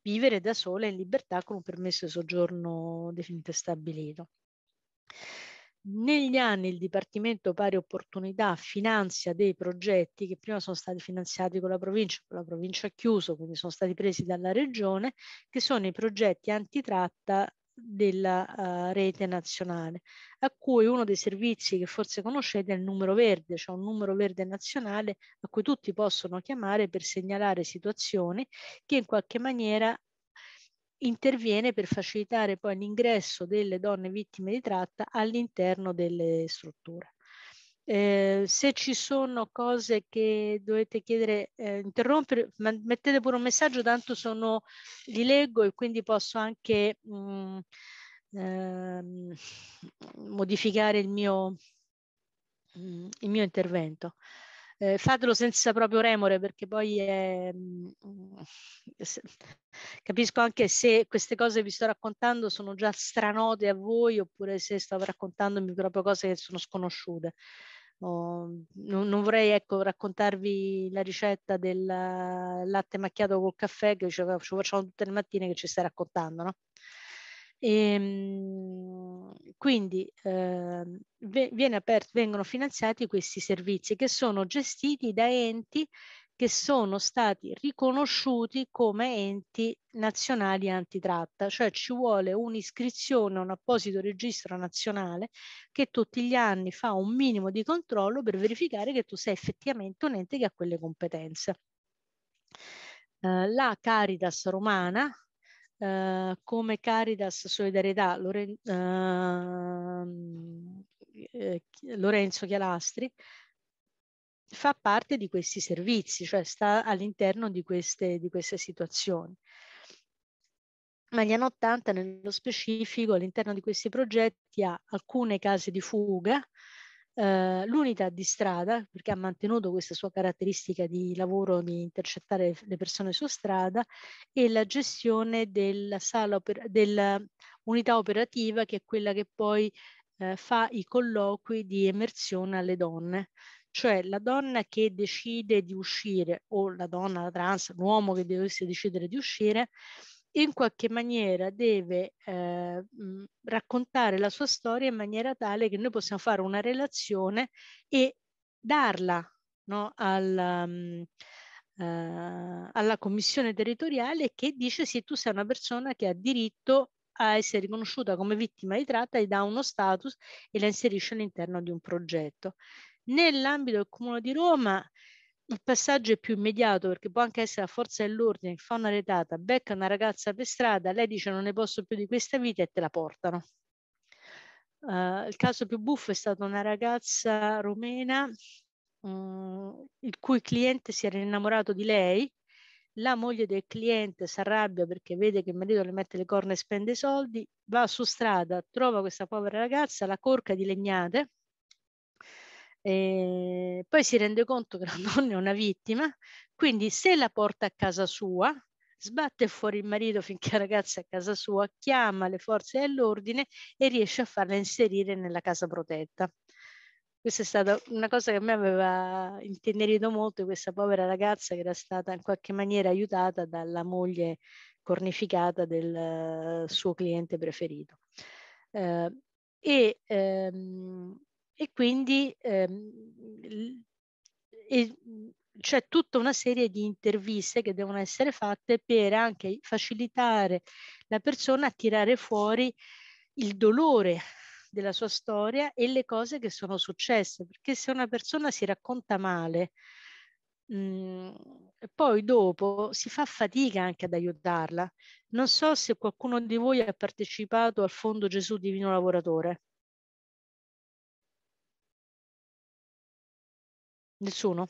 vivere da sole in libertà con un permesso di soggiorno definito e stabilito. Negli anni il Dipartimento Pari Opportunità finanzia dei progetti che prima sono stati finanziati con la provincia, con la provincia ha chiuso, quindi sono stati presi dalla regione, che sono i progetti antitratta della uh, rete nazionale, a cui uno dei servizi che forse conoscete è il numero verde, cioè un numero verde nazionale a cui tutti possono chiamare per segnalare situazioni che in qualche maniera interviene per facilitare poi l'ingresso delle donne vittime di tratta all'interno delle strutture. Ehm, se ci sono cose che dovete chiedere, eh, interrompere, mettete pure un messaggio, tanto sono, li leggo e quindi posso anche mh, mm, ehm, modificare il mio, mh, mm, il mio intervento. Eh, fatelo senza proprio remore perché poi è, mh, mm, se, capisco anche se queste cose che vi sto raccontando sono già stranote a voi oppure se sto raccontandomi proprio cose che sono sconosciute Oh, non, non, vorrei ecco, raccontarvi la ricetta del latte macchiato col caffè che ci, ci facciamo tutte le mattine che ci stai raccontando, no? E, ehm, quindi eh, aperto, vengono finanziati questi servizi che sono gestiti da enti che sono stati riconosciuti come enti nazionali antitratta, cioè ci vuole un'iscrizione a un apposito registro nazionale che tutti gli anni fa un minimo di controllo per verificare che tu sei effettivamente un ente che ha quelle competenze. Eh, la Caritas romana, eh, come Caritas Solidarietà Loren ehm, eh, Lorenzo Chialastri, fa parte di questi servizi, cioè sta all'interno di queste, di queste situazioni. Ma gli anni 80 nello specifico all'interno di questi progetti ha alcune case di fuga, eh, l'unità di strada, perché ha mantenuto questa sua caratteristica di lavoro di intercettare le persone su strada, e la gestione della sala oper- dell'unità operativa che è quella che poi eh, fa i colloqui di emersione alle donne, cioè la donna che decide di uscire o la donna la trans, l'uomo che dovesse decidere di uscire, in qualche maniera deve eh, mm, raccontare la sua storia in maniera tale che noi possiamo fare una relazione e darla no, alla, um, mm, uh, eh, alla commissione territoriale che dice sì, tu sei una persona che ha diritto a essere riconosciuta come vittima di tratta e dà uno status e la inserisce all'interno di un progetto. Nell'ambito del Comune di Roma il passaggio è più immediato perché può anche essere la forza dell'ordine che fa una retata, becca una ragazza per strada, lei dice non ne posso più di questa vita e te la portano. Uh, il caso più buffo è stata una ragazza rumena um, il cui cliente si era innamorato di lei, la moglie del cliente si arrabbia perché vede che il marito le mette le corna e spende i soldi, va su strada, trova questa povera ragazza, la corca di legnate, e poi si rende conto che la donna è una vittima, quindi se la porta a casa sua, sbatte fuori il marito finché la ragazza è a casa sua, chiama le forze dell'ordine e riesce a farla inserire nella casa protetta. Questa è stata una cosa che a me aveva intenerito molto, questa povera ragazza che era stata in qualche maniera aiutata dalla moglie cornificata del eh, suo cliente preferito. Eh, e ehm, e quindi ehm, e c'è tutta una serie di interviste che devono essere fatte per anche facilitare la persona a tirare fuori il dolore della sua storia e le cose che sono successe, perché se una persona si racconta male, mh, mm, poi dopo si fa fatica anche ad aiutarla. Non so se qualcuno di voi ha partecipato al Fondo Gesù Divino Lavoratore. Nessuno?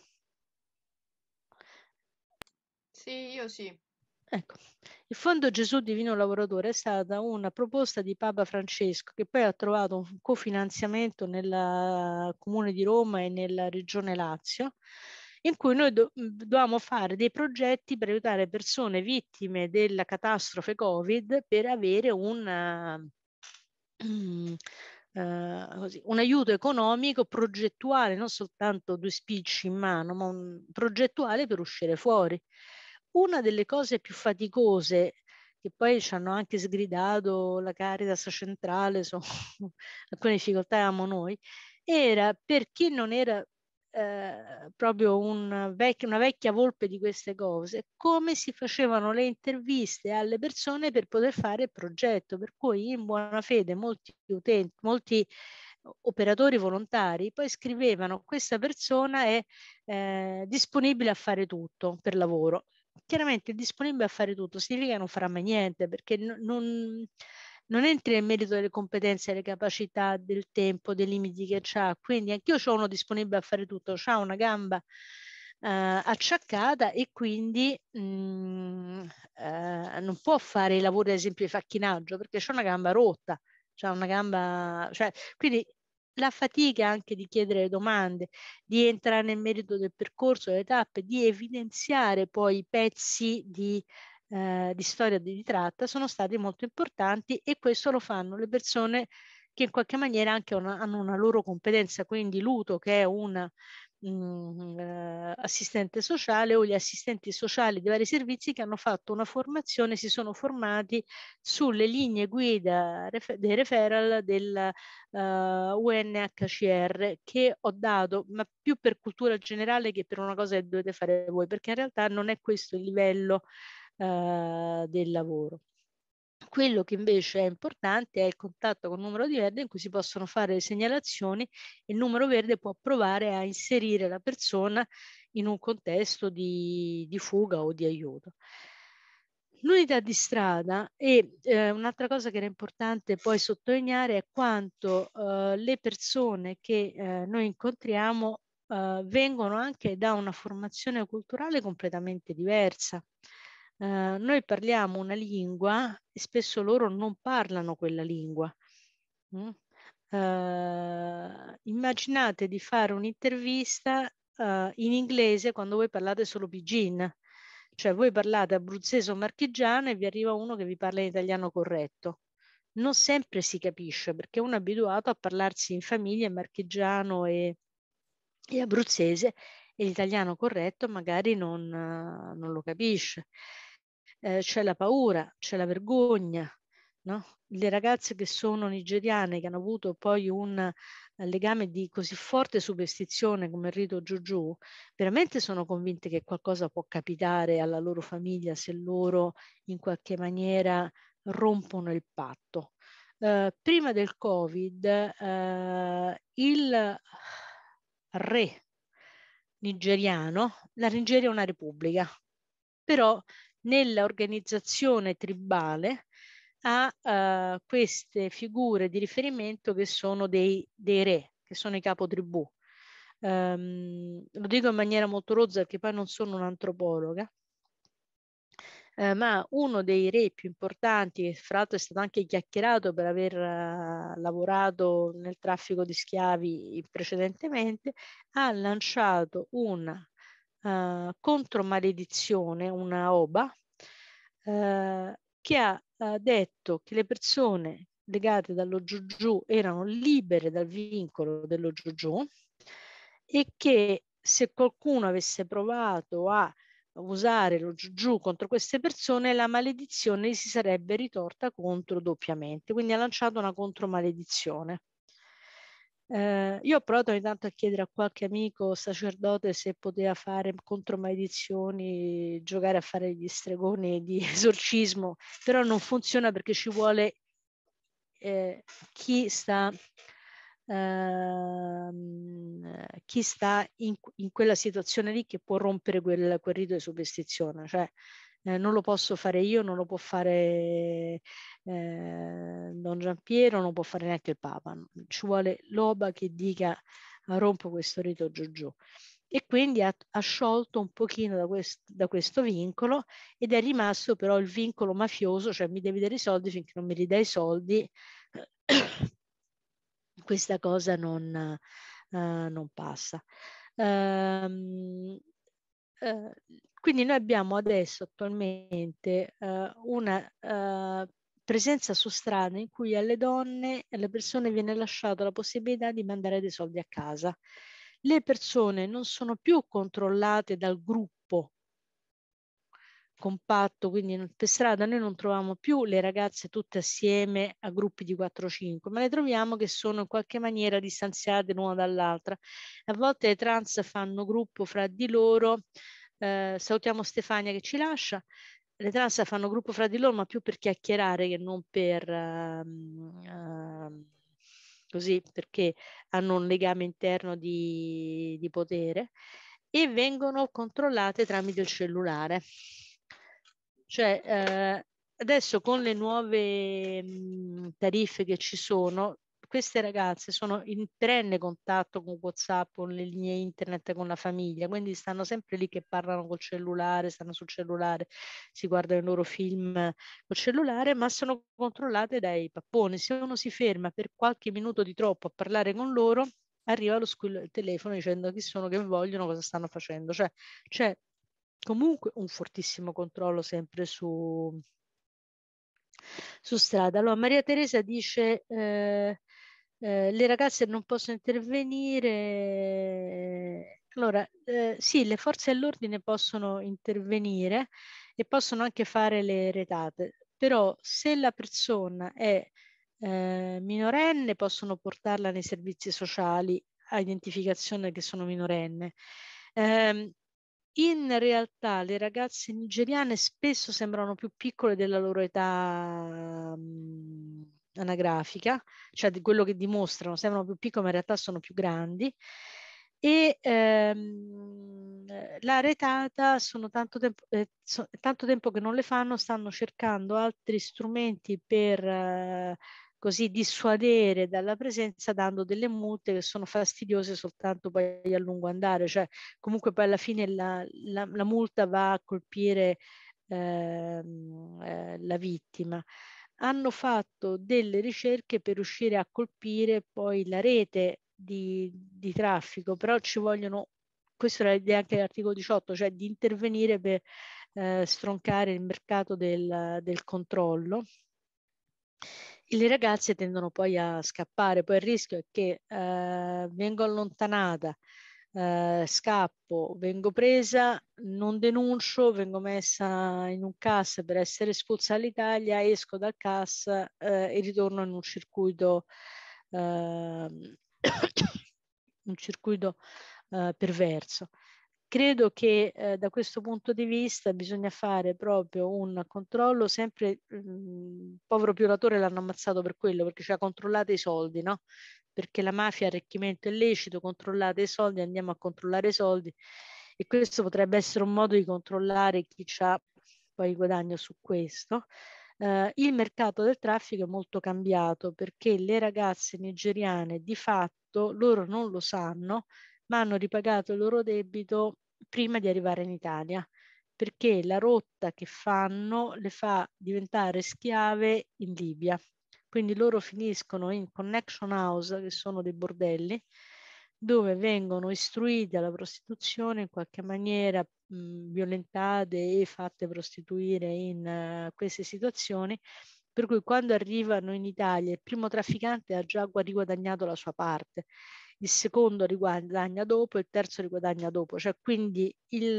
Sì, io sì. Ecco, il Fondo Gesù Divino Lavoratore è stata una proposta di Papa Francesco che poi ha trovato un cofinanziamento nel Comune di Roma e nella Regione Lazio, in cui noi do- mm, dovevamo fare dei progetti per aiutare persone vittime della catastrofe Covid per avere un mm, eh, così, un aiuto economico progettuale, non soltanto due spicci in mano, ma un progettuale per uscire fuori. Una delle cose più faticose che poi ci hanno anche sgridato la Caritas centrale su alcune difficoltà avevamo noi, era per chi non era eh, proprio un vecchio, una vecchia volpe di queste cose, come si facevano le interviste alle persone per poter fare il progetto, per cui in buona fede molti utenti, molti operatori volontari poi scrivevano questa persona è eh, disponibile a fare tutto per lavoro. Chiaramente disponibile a fare tutto significa non farà mai niente perché non, non entri nel merito delle competenze, delle capacità, del tempo, dei limiti che ha. Quindi anch'io sono disponibile a fare tutto, ha una gamba eh, acciaccata e quindi mh, mm, eh, non può fare i lavori, ad esempio, di facchinaggio perché c'è una gamba rotta, c'è una gamba. Cioè, quindi la fatica anche di chiedere domande, di entrare nel merito del percorso, delle tappe, di evidenziare poi i pezzi di eh, di storia di tratta sono stati molto importanti e questo lo fanno le persone che in qualche maniera anche una, hanno una loro competenza, quindi l'uto che è un mh, mm, eh, assistente sociale o gli assistenti sociali di vari servizi che hanno fatto una formazione, si sono formati sulle linee guida ref- dei referral del uh, eh, UNHCR che ho dato, ma più per cultura generale che per una cosa che dovete fare voi, perché in realtà non è questo il livello eh, del lavoro. Quello che invece è importante è il contatto con il numero di verde in cui si possono fare le segnalazioni e il numero verde può provare a inserire la persona in un contesto di, di fuga o di aiuto. L'unità di strada e eh, un'altra cosa che era importante poi sottolineare è quanto eh, le persone che eh, noi incontriamo eh, vengono anche da una formazione culturale completamente diversa. Ehm, noi parliamo una lingua e spesso loro non parlano quella lingua. Mm? Eh, immaginate di fare un'intervista eh, in inglese quando voi parlate solo pigeon, cioè voi parlate abruzzese o marchigiano e vi arriva uno che vi parla in italiano corretto. Non sempre si capisce perché uno è abituato a parlarsi in famiglia marchigiano e, e abruzzese e l'italiano corretto magari non, non lo capisce eh, c'è la paura, c'è la vergogna, no? Le ragazze che sono nigeriane, che hanno avuto poi un eh, legame di così forte superstizione come il rito Giugiù, veramente sono convinte che qualcosa può capitare alla loro famiglia se loro in qualche maniera rompono il patto. Eh, prima del Covid, eh, il re nigeriano, la Nigeria è una repubblica, però nell'organizzazione tribale a uh, queste figure di riferimento che sono dei, dei re, che sono i capotribù. Um, lo dico in maniera molto rozza perché poi non sono un'antropologa, eh, ma uno dei re più importanti, che fra l'altro è stato anche chiacchierato per aver uh, lavorato nel traffico di schiavi precedentemente, ha lanciato una eh, contro maledizione, una oba, eh, che ha eh, detto che le persone legate dallo giugiù erano libere dal vincolo dello giugiù e che se qualcuno avesse provato a usare lo giugiù contro queste persone, la maledizione si sarebbe ritorta contro doppiamente. Quindi ha lanciato una contromaledizione. Eh, io ho provato ogni tanto a chiedere a qualche amico sacerdote se poteva fare contro maledizioni, giocare a fare gli stregoni di esorcismo, però non funziona perché ci vuole eh, chi sta Uh, chi sta in, in, quella situazione lì che può rompere quel, quel rito di superstizione. Cioè, eh, non lo posso fare io, non lo può fare eh, Don Giampiero, non può fare neanche il Papa. Ci vuole l'Oba che dica ah, rompo questo rito giù giù. E quindi ha, ha sciolto un pochino da, quest, da questo vincolo ed è rimasto però il vincolo mafioso, cioè mi devi dare i soldi finché non mi ridai i soldi. Questa cosa non, Uh, non passa. Um, uh, quindi noi abbiamo adesso attualmente eh, una eh, presenza su strada in cui alle donne, alle persone viene lasciata la possibilità di mandare dei soldi a casa. Le persone non sono più controllate dal gruppo compatto, quindi per strada noi non troviamo più le ragazze tutte assieme a gruppi di 4-5, ma le troviamo che sono in qualche maniera distanziate l'una dall'altra. A volte le trans fanno gruppo fra di loro, eh, salutiamo Stefania che ci lascia. Le trans fanno gruppo fra di loro, ma più per chiacchierare che non per... Um, uh, così, perché hanno un legame interno di, di potere e vengono controllate tramite il cellulare. Cioè, eh, adesso con le nuove mh, mm, tariffe che ci sono, queste ragazze sono in perenne contatto con WhatsApp, con le linee internet, con la famiglia, quindi stanno sempre lì che parlano col cellulare, stanno sul cellulare, si guardano i loro film col cellulare, ma sono controllate dai papponi. Se uno si ferma per qualche minuto di troppo a parlare con loro, arriva lo squillo del telefono dicendo chi sono, che vogliono, cosa stanno facendo. Cioè, c'è comunque un fortissimo controllo sempre su, su strada. Allora, Maria Teresa dice eh, eh, le ragazze non possono intervenire. Allora, eh, sì, le forze dell'ordine possono intervenire e possono anche fare le retate, però se la persona è eh, minorenne possono portarla nei servizi sociali a identificazione che sono minorenne. Eh, in realtà le ragazze nigeriane spesso sembrano più piccole della loro età mh, mm, anagrafica, cioè di quello che dimostrano, sembrano più piccoli ma in realtà sono più grandi, e ehm, la retata sono tanto tempo, eh, so, tanto tempo che non le fanno, stanno cercando altri strumenti per eh, così dissuadere dalla presenza dando delle multe che sono fastidiose soltanto poi a lungo andare, cioè comunque poi alla fine la, la, la multa va a colpire ehm, eh, la vittima hanno fatto delle ricerche per riuscire a colpire poi la rete di, di traffico, però ci vogliono, questa era l'idea anche dell'articolo 18, cioè di intervenire per eh, stroncare il mercato del, del controllo. E le ragazze tendono poi a scappare, poi il rischio è che eh, vengo allontanata eh, scappo, vengo presa, non denuncio, vengo messa in un CAS per essere espulsa dall'Italia, esco dal CAS eh, e ritorno in un circuito, eh, un circuito eh, perverso. Credo che eh, da questo punto di vista bisogna fare proprio un controllo, sempre mh, mm, povero Piolatore l'hanno ammazzato per quello, perché ci cioè controllato i soldi, no? Perché la mafia arricchimento illecito, controllate i soldi, andiamo a controllare i soldi e questo potrebbe essere un modo di controllare chi ha poi guadagno su questo. Uh, il mercato del traffico è molto cambiato perché le ragazze nigeriane di fatto loro non lo sanno, ma hanno ripagato il loro debito prima di arrivare in Italia, perché la rotta che fanno le fa diventare schiave in Libia. Quindi loro finiscono in connection house, che sono dei bordelli, dove vengono istruite alla prostituzione in qualche maniera mh, violentate e fatte prostituire in uh, queste situazioni per cui quando arrivano in Italia il primo trafficante ha già guadagnato la sua parte il secondo riguadagna dopo, il terzo riguadagna dopo, cioè quindi il,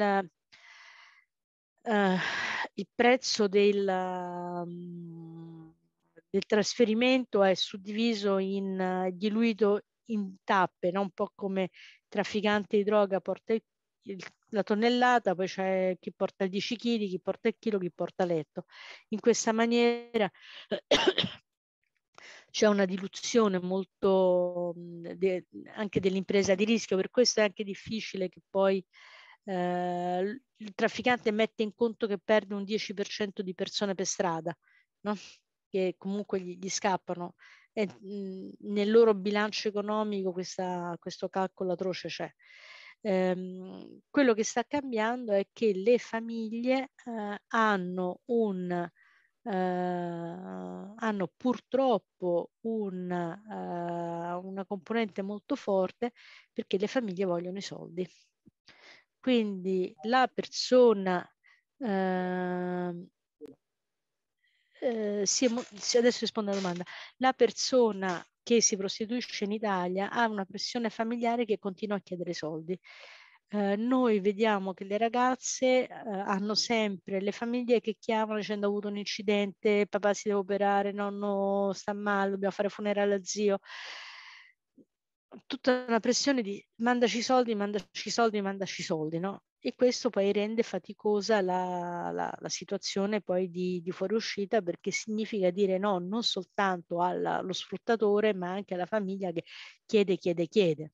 eh, il prezzo del, mm, del, trasferimento è suddiviso in eh, diluito in tappe, no? un po' come trafficante di droga porta il, il, la tonnellata, poi c'è chi porta 10 kg, chi porta il chilo, chi porta letto. In questa maniera c'è una diluzione molto mhmm, de, anche dell'impresa di rischio, per questo è anche difficile che poi eh, il trafficante mette in conto che perde un 10% di persone per strada, no? che comunque gli, gli scappano. E, mh, mhmm, nel loro bilancio economico questa, questo calcolo atroce c'è. Ehm, quello che sta cambiando è che le famiglie eh, hanno un Ehm, hanno purtroppo un, eh, una componente molto forte perché le famiglie vogliono i soldi. Quindi la persona ehm, eh, eh, si, adesso rispondo alla domanda. La persona che si prostituisce in Italia ha una pressione familiare che continua a chiedere soldi. Ehm, noi vediamo che le ragazze eh, hanno sempre le famiglie che chiamano dicendo ho avuto un incidente, papà si deve operare, nonno sta male, dobbiamo fare funerale a zio. Tutta una pressione di mandaci soldi, mandaci soldi, mandaci soldi, no? E questo poi rende faticosa la, la, la situazione poi di, di fuoriuscita perché significa dire no non soltanto allo sfruttatore ma anche alla famiglia che chiede, chiede, chiede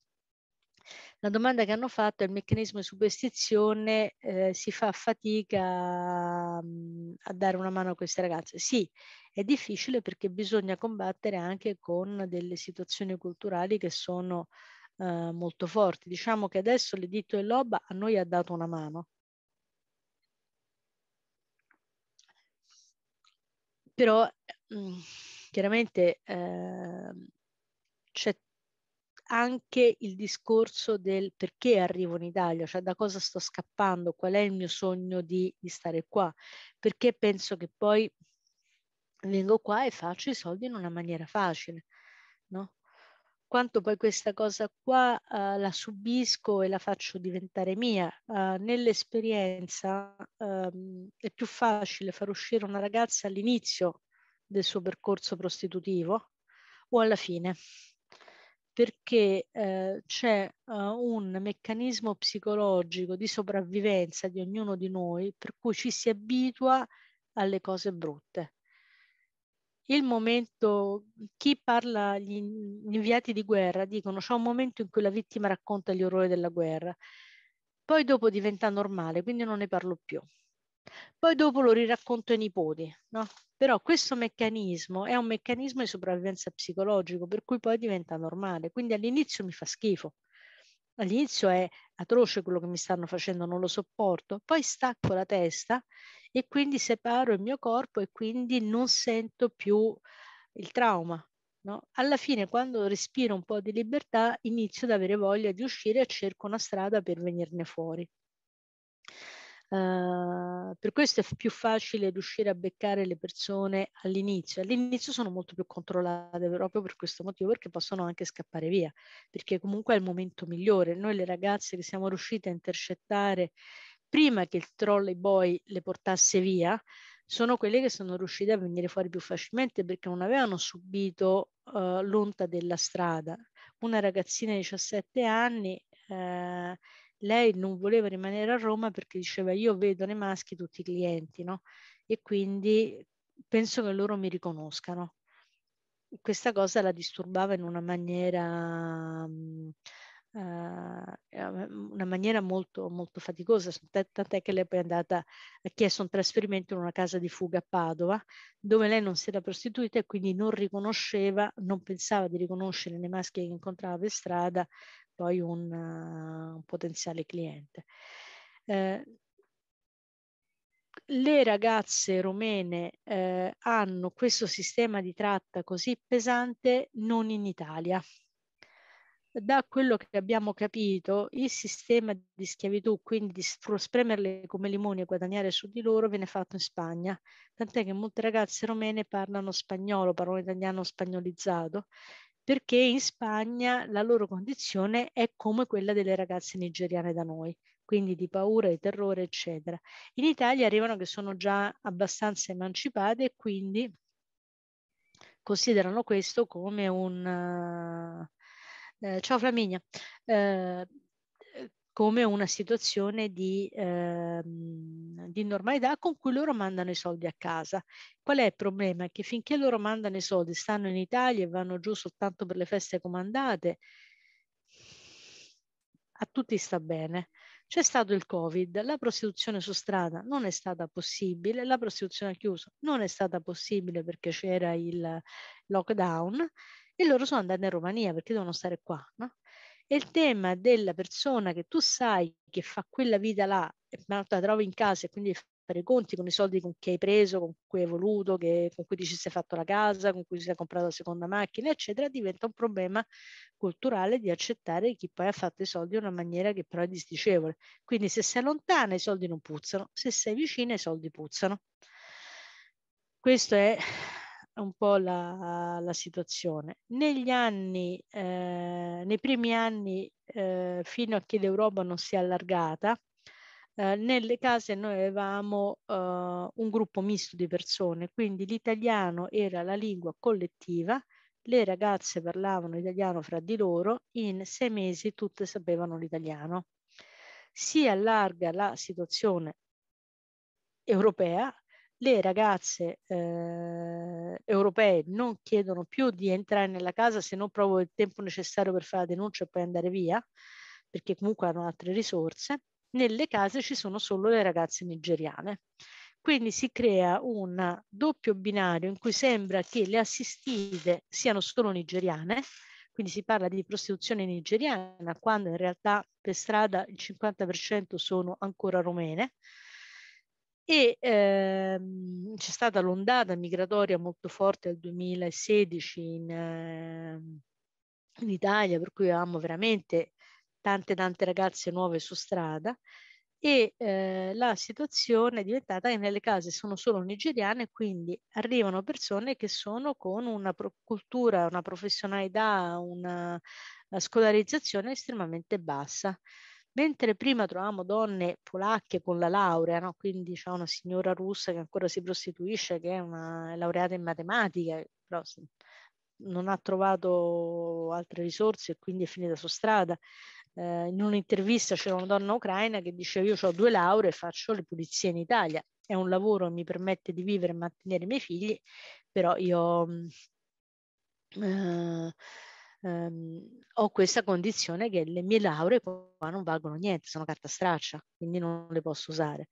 la domanda che hanno fatto è il meccanismo di superstizione, eh, si fa fatica mh, mm, a dare una mano a queste ragazze. Sì, è difficile perché bisogna combattere anche con delle situazioni culturali che sono eh, molto forti. Diciamo che adesso l'editto dell'OBA a noi ha dato una mano. Però mh, mm, chiaramente eh, c'è anche il discorso del perché arrivo in Italia, cioè da cosa sto scappando, qual è il mio sogno di, di stare qua, perché penso che poi vengo qua e faccio i soldi in una maniera facile, no? Quanto poi questa cosa qua uh, la subisco e la faccio diventare mia. Uh, nell'esperienza um, è più facile far uscire una ragazza all'inizio del suo percorso prostitutivo o alla fine perché eh, c'è eh, un meccanismo psicologico di sopravvivenza di ognuno di noi per cui ci si abitua alle cose brutte. Il momento, chi parla, gli inviati di guerra dicono c'è un momento in cui la vittima racconta gli orrori della guerra, poi dopo diventa normale, quindi non ne parlo più. Poi dopo lo riracconto ai nipoti, no? Però questo meccanismo è un meccanismo di sopravvivenza psicologico, per cui poi diventa normale. Quindi all'inizio mi fa schifo, all'inizio è atroce quello che mi stanno facendo, non lo sopporto, poi stacco la testa e quindi separo il mio corpo e quindi non sento più il trauma. No? Alla fine, quando respiro un po' di libertà, inizio ad avere voglia di uscire e cerco una strada per venirne fuori. Uh, per questo è più facile riuscire a beccare le persone all'inizio. All'inizio sono molto più controllate proprio per questo motivo, perché possono anche scappare via, perché comunque è il momento migliore. Noi le ragazze che siamo riuscite a intercettare prima che il trolley boy le portasse via, sono quelle che sono riuscite a venire fuori più facilmente perché non avevano subito uh, l'onta della strada. Una ragazzina di 17 anni eh, lei non voleva rimanere a Roma perché diceva io vedo nei maschi tutti i clienti, no? E quindi penso che loro mi riconoscano. Questa cosa la disturbava in una maniera, uh, una maniera molto, molto faticosa, tant'è che lei poi è andata, ha chiesto un trasferimento in una casa di fuga a Padova, dove lei non si era prostituita e quindi non riconosceva, non pensava di riconoscere nei maschi che incontrava per strada poi un, uh, un potenziale cliente. Eh, le ragazze romene eh, hanno questo sistema di tratta così pesante non in Italia. Da quello che abbiamo capito, il sistema di schiavitù, quindi di spremerle come limoni e guadagnare su di loro, viene fatto in Spagna, tant'è che molte ragazze romene parlano spagnolo, parlano italiano spagnolizzato perché in Spagna la loro condizione è come quella delle ragazze nigeriane da noi, quindi di paura, di terrore, eccetera. In Italia arrivano che sono già abbastanza emancipate e quindi considerano questo come un... Uh, ciao Flaminia, eh, come una situazione di, ehm, di, normalità con cui loro mandano i soldi a casa. Qual è il problema? Che finché loro mandano i soldi, stanno in Italia e vanno giù soltanto per le feste comandate, a tutti sta bene. C'è stato il Covid, la prostituzione su strada non è stata possibile, la prostituzione a chiuso non è stata possibile perché c'era il lockdown e loro sono andati in Romania perché devono stare qua, no? è il tema della persona che tu sai che fa quella vita là, ma la trovi in casa e quindi fare i conti con i soldi con cui hai preso, con cui hai voluto, che, con cui ti ci sei fatto la casa, con cui ti sei comprato la seconda macchina, eccetera, diventa un problema culturale di accettare chi poi ha fatto i soldi in una maniera che però è disdicevole. Quindi se sei lontana i soldi non puzzano, se sei vicina i soldi puzzano. Questo è un po' la, la situazione. Negli anni, eh, nei primi anni, eh, fino a che l'Europa non si è allargata, eh, nelle case noi avevamo eh, un gruppo misto di persone, quindi l'italiano era la lingua collettiva, le ragazze parlavano italiano fra di loro, in sei mesi tutte sapevano l'italiano. Si allarga la situazione europea, le ragazze eh, europee non chiedono più di entrare nella casa se non proprio il tempo necessario per fare la denuncia e poi andare via, perché comunque hanno altre risorse, nelle case ci sono solo le ragazze nigeriane. Quindi si crea un doppio binario in cui sembra che le assistite siano solo nigeriane, quindi si parla di prostituzione nigeriana, quando in realtà per strada il 50% sono ancora romene, e ehm, c'è stata l'ondata migratoria molto forte nel 2016 in, ehm, in Italia, per cui avevamo veramente tante tante ragazze nuove su strada e eh, la situazione è diventata che nelle case sono solo nigeriane, quindi arrivano persone che sono con una pro- cultura, una professionalità, una, una scolarizzazione estremamente bassa. Mentre prima trovavamo donne polacche con la laurea, no? quindi c'è una signora russa che ancora si prostituisce, che è una laureata in matematica, però non ha trovato altre risorse e quindi è finita su strada. Eh, in un'intervista c'era una donna ucraina che diceva io ho due lauree e faccio le pulizie in Italia, è un lavoro che mi permette di vivere e mantenere i miei figli, però io... Mm, eh, ehm, ho questa condizione che le mie lauree qua non valgono niente, sono carta straccia, quindi non le posso usare.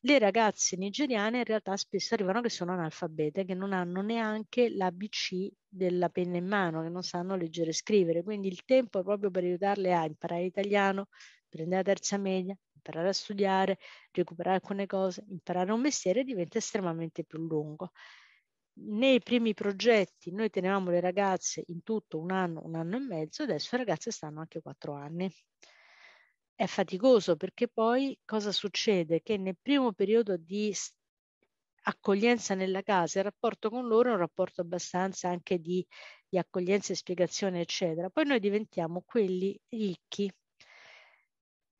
Le ragazze nigeriane in realtà spesso arrivano che sono analfabete, che non hanno neanche l'ABC della penna in mano, che non sanno leggere e scrivere, quindi il tempo è proprio per aiutarle a imparare l'italiano, prendere la terza media, imparare a studiare, recuperare alcune cose, imparare un mestiere diventa estremamente più lungo nei primi progetti noi tenevamo le ragazze in tutto un anno, un anno e mezzo, adesso le ragazze stanno anche quattro anni. È faticoso perché poi cosa succede? Che nel primo periodo di accoglienza nella casa, il rapporto con loro è un rapporto abbastanza anche di, di accoglienza e spiegazione, eccetera. Poi noi diventiamo quelli ricchi.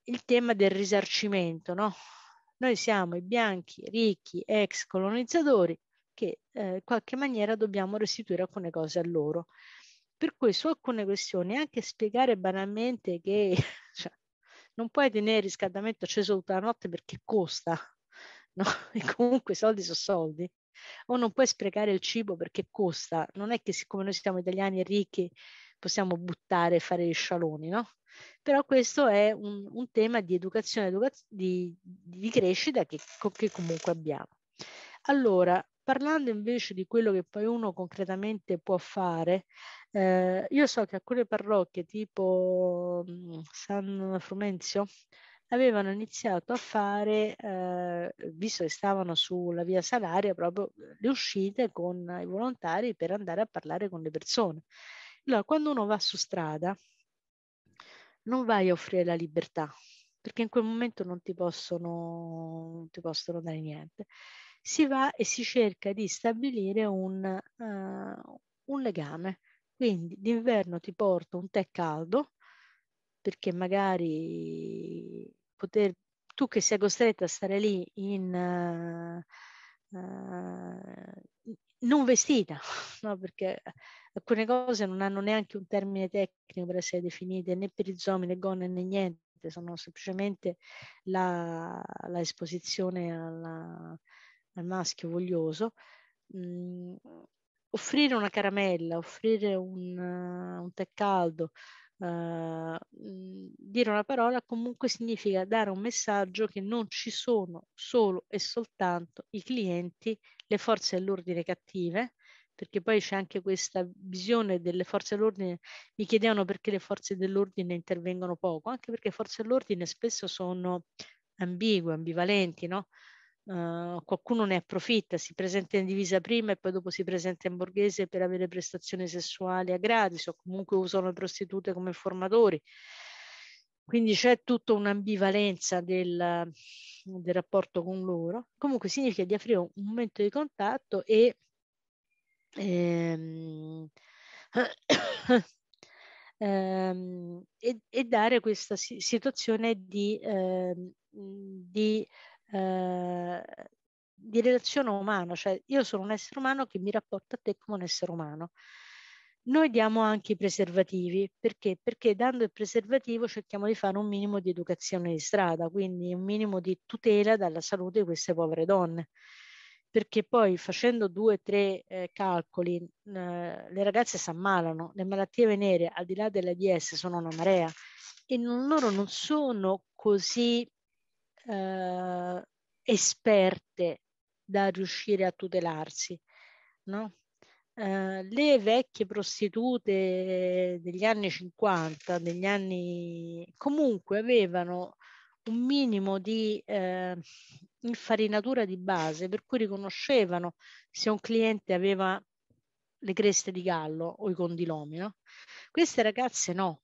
Il tema del risarcimento, no? Noi siamo i bianchi, ricchi, ex colonizzatori, che eh, in qualche maniera dobbiamo restituire alcune cose a loro. Per cui su alcune questioni anche spiegare banalmente che cioè, non puoi tenere il riscaldamento acceso tutta la notte perché costa, no? E comunque i soldi sono soldi. O non puoi sprecare il cibo perché costa. Non è che siccome noi siamo italiani e ricchi possiamo buttare e fare gli scialoni, no? Però questo è un, un tema di educazione, educa- di, di, crescita che, che comunque abbiamo. Allora, Parlando invece di quello che poi uno concretamente può fare, eh, io so che alcune parrocchie tipo mm, San Frumenzio avevano iniziato a fare, eh, visto che stavano sulla via Salaria, proprio le uscite con i volontari per andare a parlare con le persone. Allora, quando uno va su strada, non vai a offrire la libertà, perché in quel momento non ti possono, non ti possono dare niente si va e si cerca di stabilire un, uh, un legame. Quindi d'inverno ti porto un tè caldo, perché magari poter, tu che sei costretta a stare lì in... Uh, uh, non vestita, no? perché alcune cose non hanno neanche un termine tecnico per essere definite, né per i zomi, né gonne, né niente, sono semplicemente la, la esposizione alla, al maschio voglioso, mh, mm, offrire una caramella, offrire un, uh, un tè caldo, uh, dire una parola comunque significa dare un messaggio che non ci sono solo e soltanto i clienti, le forze dell'ordine cattive, perché poi c'è anche questa visione delle forze dell'ordine, mi chiedevano perché le forze dell'ordine intervengono poco, anche perché le forze dell'ordine spesso sono ambigue, ambivalenti, no? Uhm, qualcuno ne approfitta, si presenta in divisa prima e poi dopo si presenta in borghese per avere prestazioni sessuali a gratis o comunque usano le prostitute come formatori. Quindi c'è tutta un'ambivalenza del, del rapporto con loro. Comunque significa di aprire un momento di contatto e ehm, ehm, e, e, dare questa situazione di, ehm, di Ehm, di relazione umana, cioè io sono un essere umano che mi rapporta a te come un essere umano. Noi diamo anche i preservativi, perché? Perché dando il preservativo cerchiamo di fare un minimo di educazione di strada, quindi un minimo di tutela dalla salute di queste povere donne. Perché poi facendo due o tre eh, calcoli, eh, le ragazze si ammalano, le malattie venere al di là dell'AIDS sono una marea e non, loro non sono così eh, esperte da riuscire a tutelarsi. No? Eh, le vecchie prostitute degli anni 50, degli anni comunque avevano un minimo di eh, infarinatura di base per cui riconoscevano se un cliente aveva le creste di gallo o i condilomi. No? Queste ragazze no,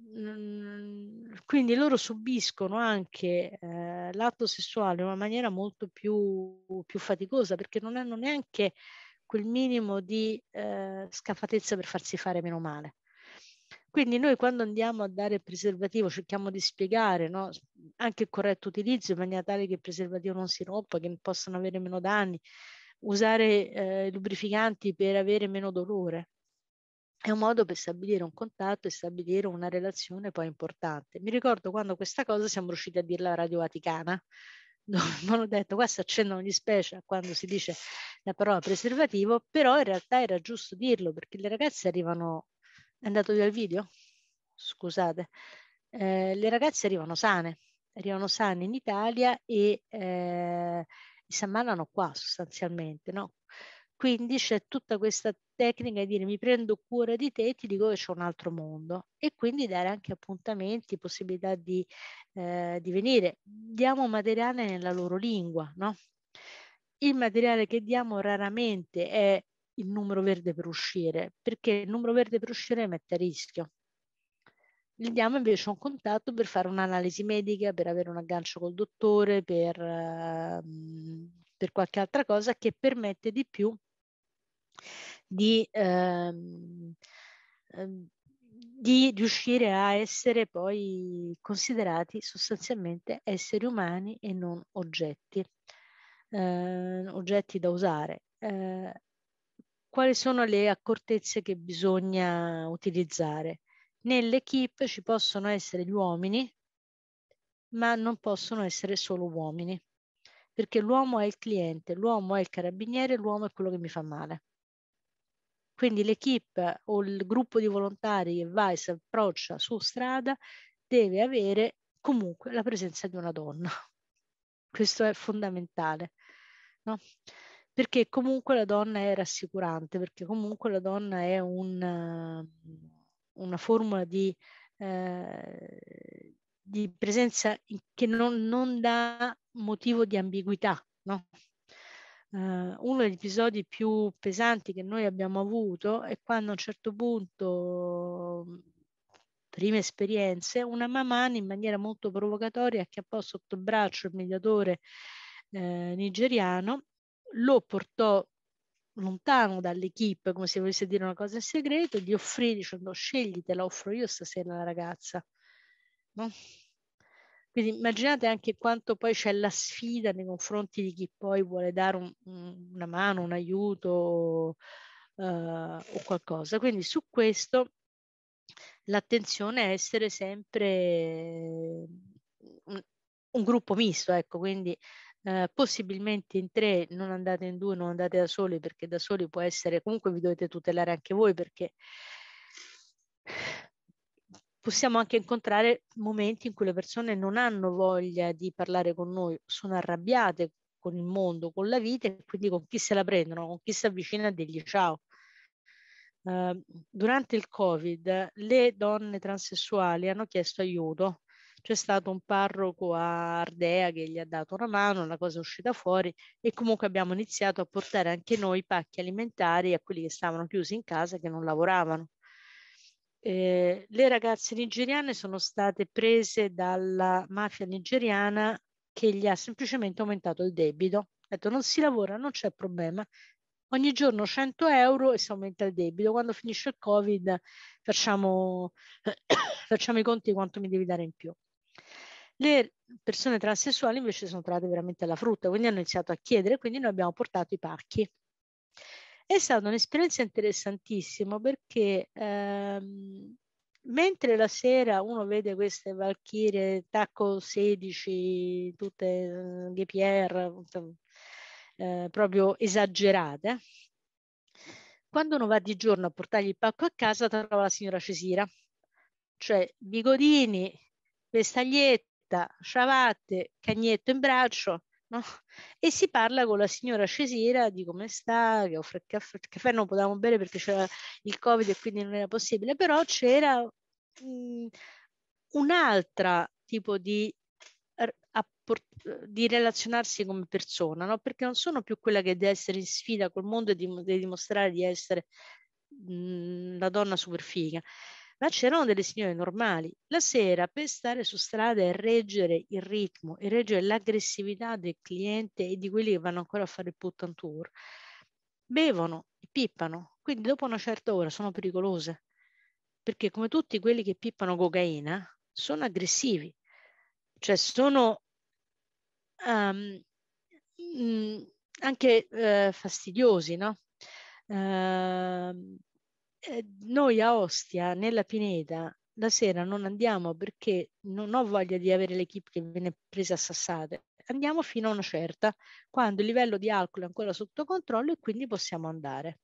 Mhmm, quindi loro subiscono anche eh, l'atto sessuale in una maniera molto più, più, faticosa perché non hanno neanche quel minimo di eh, scafatezza per farsi fare meno male. Quindi noi quando andiamo a dare il preservativo cerchiamo di spiegare no? anche il corretto utilizzo in maniera tale che il preservativo non si rompa, che possano avere meno danni, usare eh, lubrificanti per avere meno dolore è un modo per stabilire un contatto e stabilire una relazione poi importante. Mi ricordo quando questa cosa siamo riusciti a dirla a Radio Vaticana, dove hanno detto qua si accendono gli special quando si dice la parola preservativo, però in realtà era giusto dirlo perché le ragazze arrivano, è andato via il video, scusate, eh, le ragazze arrivano sane, arrivano sane in Italia e eh, si ammalano qua sostanzialmente, no? quindi c'è tutta questa tecnica di dire mi prendo cura di te e ti dico che c'è un altro mondo e quindi dare anche appuntamenti, possibilità di, eh, di venire. Diamo materiale nella loro lingua, no? Il materiale che diamo raramente è il numero verde per uscire, perché il numero verde per uscire mette a rischio. Gli diamo invece un contatto per fare un'analisi medica, per avere un aggancio col dottore, per, ehm, per qualche altra cosa che permette di più di, ehm, ehm, di riuscire a essere poi considerati sostanzialmente esseri umani e non oggetti, eh, oggetti da usare. Eh, quali sono le accortezze che bisogna utilizzare? Nell'equipe ci possono essere gli uomini, ma non possono essere solo uomini, perché l'uomo è il cliente, l'uomo è il carabiniere, l'uomo è quello che mi fa male. Quindi l'equipe o il gruppo di volontari che va e si approccia su strada deve avere comunque la presenza di una donna. Questo è fondamentale, no? perché comunque la donna è rassicurante, perché comunque la donna è un, una formula di, eh, di presenza che non, non dà motivo di ambiguità, no? Uh, uno degli episodi più pesanti che noi abbiamo avuto è quando a un certo punto, mm, prime esperienze, una mamani in maniera molto provocatoria ha chiappò sotto braccio il mediatore eh, nigeriano, lo portò lontano dall'equipe come se volesse dire una cosa in segreto, gli offrì dicendo scegli, te la offro io stasera la ragazza. No? Quindi immaginate anche quanto poi c'è la sfida nei confronti di chi poi vuole dare un, una mano, un aiuto uh, o qualcosa. Quindi su questo l'attenzione è essere sempre un, un gruppo misto, ecco, quindi eh, possibilmente in tre, non andate in due, non andate da soli perché da soli può essere, comunque vi dovete tutelare anche voi perché possiamo anche incontrare momenti in cui le persone non hanno voglia di parlare con noi, sono arrabbiate con il mondo, con la vita e quindi con chi se la prendono, con chi si avvicina a dirgli ciao. Uh, durante il Covid le donne transessuali hanno chiesto aiuto. C'è stato un parroco a Ardea che gli ha dato una mano, la cosa è uscita fuori e comunque abbiamo iniziato a portare anche noi pacchi alimentari a quelli che stavano chiusi in casa e che non lavoravano eh, le ragazze nigeriane sono state prese dalla mafia nigeriana che gli ha semplicemente aumentato il debito. Ha detto non si lavora, non c'è problema. Ogni giorno 100 euro e si aumenta il debito. Quando finisce il Covid facciamo, facciamo i conti di quanto mi devi dare in più. Le persone transessuali invece sono trovate veramente alla frutta, quindi hanno iniziato a chiedere, quindi noi abbiamo portato i pacchi. È stata un'esperienza interessantissima perché ehm, mentre la sera uno vede queste valchirie, Tacco 16, tutte eh, Pierre, eh, proprio esagerate, quando uno va di giorno a portargli il pacco a casa trova la signora Cesira, cioè bigodini, vestaglietta, ciabatte, cagnetto in braccio, no? E si parla con la signora Cesira di come sta, che offre il caffè, il caffè non potevamo bere perché c'era il Covid e quindi non era possibile, però c'era un altro tipo di di relazionarsi come persona, no? perché non sono più quella che deve essere in sfida col mondo e deve dimostrare di essere la donna superfiga. figa ma c'erano delle signore normali. La sera per stare su strada e reggere il ritmo e reggere l'aggressività del cliente e di quelli che vanno ancora a fare il put and tour, bevono e pippano, quindi dopo una certa ora sono pericolose, perché come tutti quelli che pippano cocaina sono aggressivi, cioè sono um, anche uh, fastidiosi, no? Uh, eh, noi a Ostia, nella Pineta, la sera non andiamo perché non ho voglia di avere l'equipe che viene presa a sassate. Andiamo fino a una certa, quando il livello di alcol è ancora sotto controllo e quindi possiamo andare.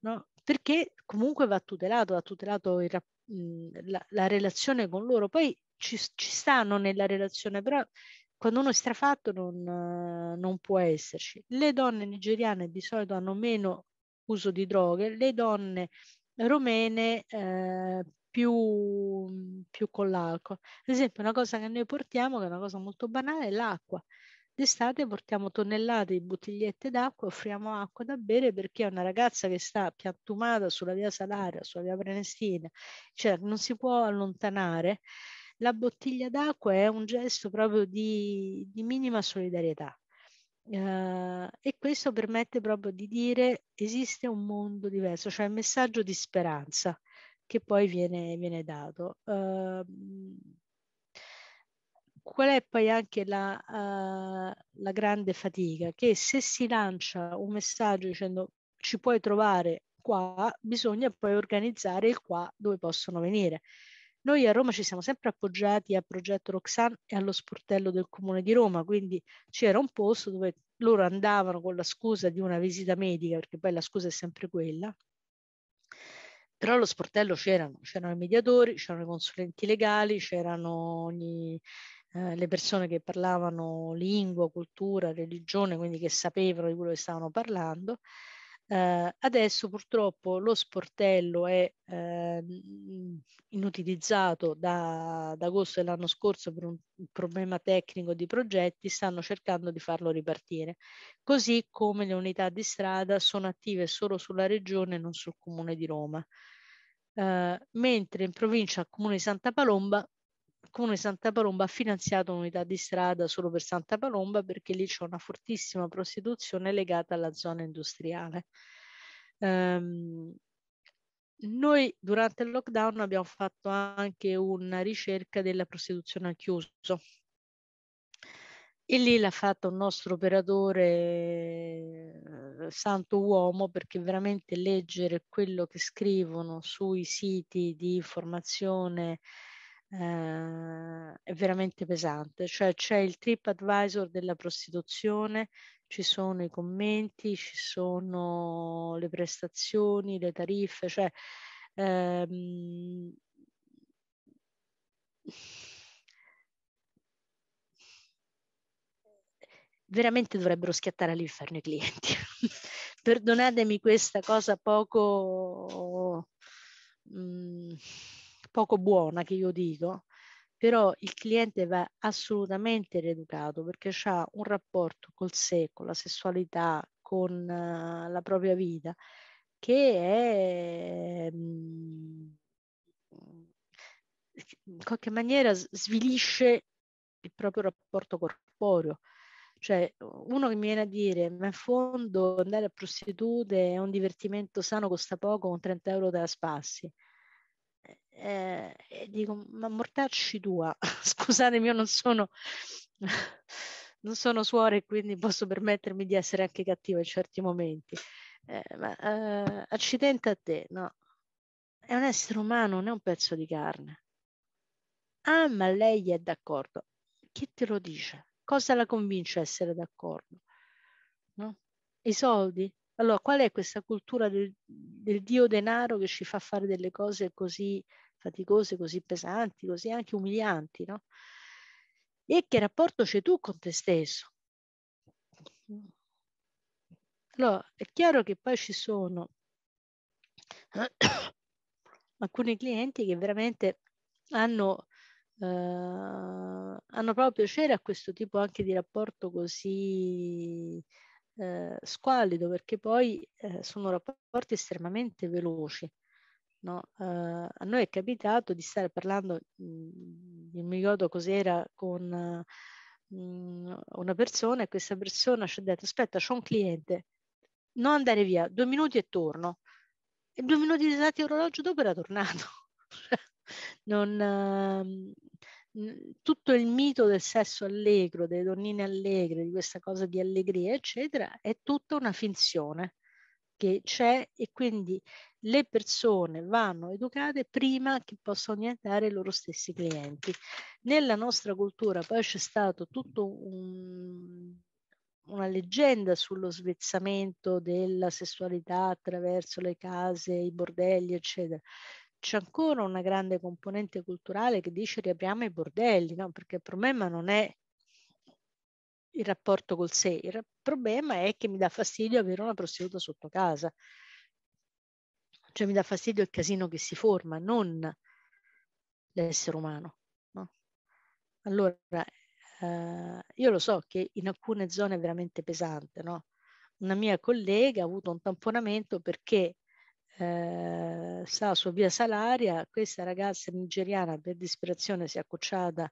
No? Perché comunque va tutelato, va tutelato il, la, la, relazione con loro. Poi ci, ci, stanno nella relazione, però quando uno è strafatto non, non può esserci. Le donne nigeriane di solito hanno meno uso di droghe, le donne romene eh, più, più con l'alcol. Ad esempio, una cosa che noi portiamo, che è una cosa molto banale, è l'acqua. D'estate portiamo tonnellate di bottigliette d'acqua, offriamo acqua da bere perché una ragazza che sta piantumata sulla via Salaria, sulla via Prenestina, cioè non si può allontanare, la bottiglia d'acqua è un gesto proprio di, di minima solidarietà. Uh, e questo permette proprio di dire esiste un mondo diverso, cioè il messaggio di speranza che poi viene, viene dato. Uh, qual è poi anche la, uh, la, grande fatica? Che se si lancia un messaggio dicendo ci puoi trovare qua, bisogna poi organizzare il qua dove possono venire. Noi a Roma ci siamo sempre appoggiati al progetto Roxanne e allo sportello del Comune di Roma, quindi c'era un posto dove loro andavano con la scusa di una visita medica, perché poi la scusa è sempre quella, però allo sportello c'erano, c'erano i mediatori, c'erano i consulenti legali, c'erano gli, eh, le persone che parlavano lingua, cultura, religione, quindi che sapevano di quello che stavano parlando eh, adesso purtroppo lo sportello è eh, inutilizzato da, da agosto dell'anno scorso per un problema tecnico di progetti, stanno cercando di farlo ripartire, così come le unità di strada sono attive solo sulla regione e non sul comune di Roma. Eh, mentre in provincia al comune di Santa Palomba il comune di Santa Palomba ha finanziato un'unità di strada solo per Santa Palomba perché lì c'è una fortissima prostituzione legata alla zona industriale. Um, noi durante il lockdown abbiamo fatto anche una ricerca della prostituzione al chiuso e lì l'ha fatto un nostro operatore eh, santo uomo perché veramente leggere quello che scrivono sui siti di informazione eh, è veramente pesante. Cioè c'è il trip advisor della prostituzione, ci sono i commenti, ci sono le prestazioni, le tariffe, cioè... Ehm, veramente dovrebbero schiattare all'inferno i clienti. Perdonatemi questa cosa poco... Mm, poco buona che io dico, però il cliente va assolutamente rieducato perché ha un rapporto col sé, con la sessualità, con eh, la propria vita, che è mm, in qualche maniera svilisce il proprio rapporto corporeo. Cioè, uno che mi viene a dire, ma in fondo andare a prostitute è un divertimento sano, costa poco, con 30 euro te la spassi eh, e dico, ma mortacci tua, scusatemi, io non sono, non sono suora e quindi posso permettermi di essere anche cattiva in certi momenti. Eh, ma eh, accidente a te, no. È un essere umano, non è un pezzo di carne. Ah, ma lei è d'accordo. Chi te lo dice? Cosa la convince a essere d'accordo? No? I soldi? Allora, qual è questa cultura del, del dio denaro che ci fa fare delle cose così faticose, così pesanti, così anche umilianti, no? E che rapporto c'è tu con te stesso? Allora, è chiaro che poi ci sono alcuni clienti che veramente hanno, eh, hanno proprio piacere a questo tipo anche di rapporto così eh, squallido perché poi eh, sono rapporti estremamente veloci. No? Eh, a noi è capitato di stare parlando, mh, mm, non mi ricordo cos'era, con mh, mm, una persona e questa persona ci ha detto aspetta c'è un cliente, non andare via, due minuti e torno. E due minuti esatti orologio dopo era tornato. non, ehm, tutto il mito del sesso allegro, delle donnine allegre, di questa cosa di allegria, eccetera, è tutta una finzione che c'è e quindi le persone vanno educate prima che possano diventare i loro stessi clienti. Nella nostra cultura poi c'è stato tutto un, una leggenda sullo svezzamento della sessualità attraverso le case, i bordelli, eccetera c'è ancora una grande componente culturale che dice riapriamo i bordelli, no? perché il problema non è il rapporto col sé, il problema è che mi dà fastidio avere una prostituta sotto casa, cioè mi dà fastidio il casino che si forma, non l'essere umano. No? Allora, eh, io lo so che in alcune zone è veramente pesante, no? una mia collega ha avuto un tamponamento perché eh, sta su via Salaria, questa ragazza nigeriana per disperazione si è accucciata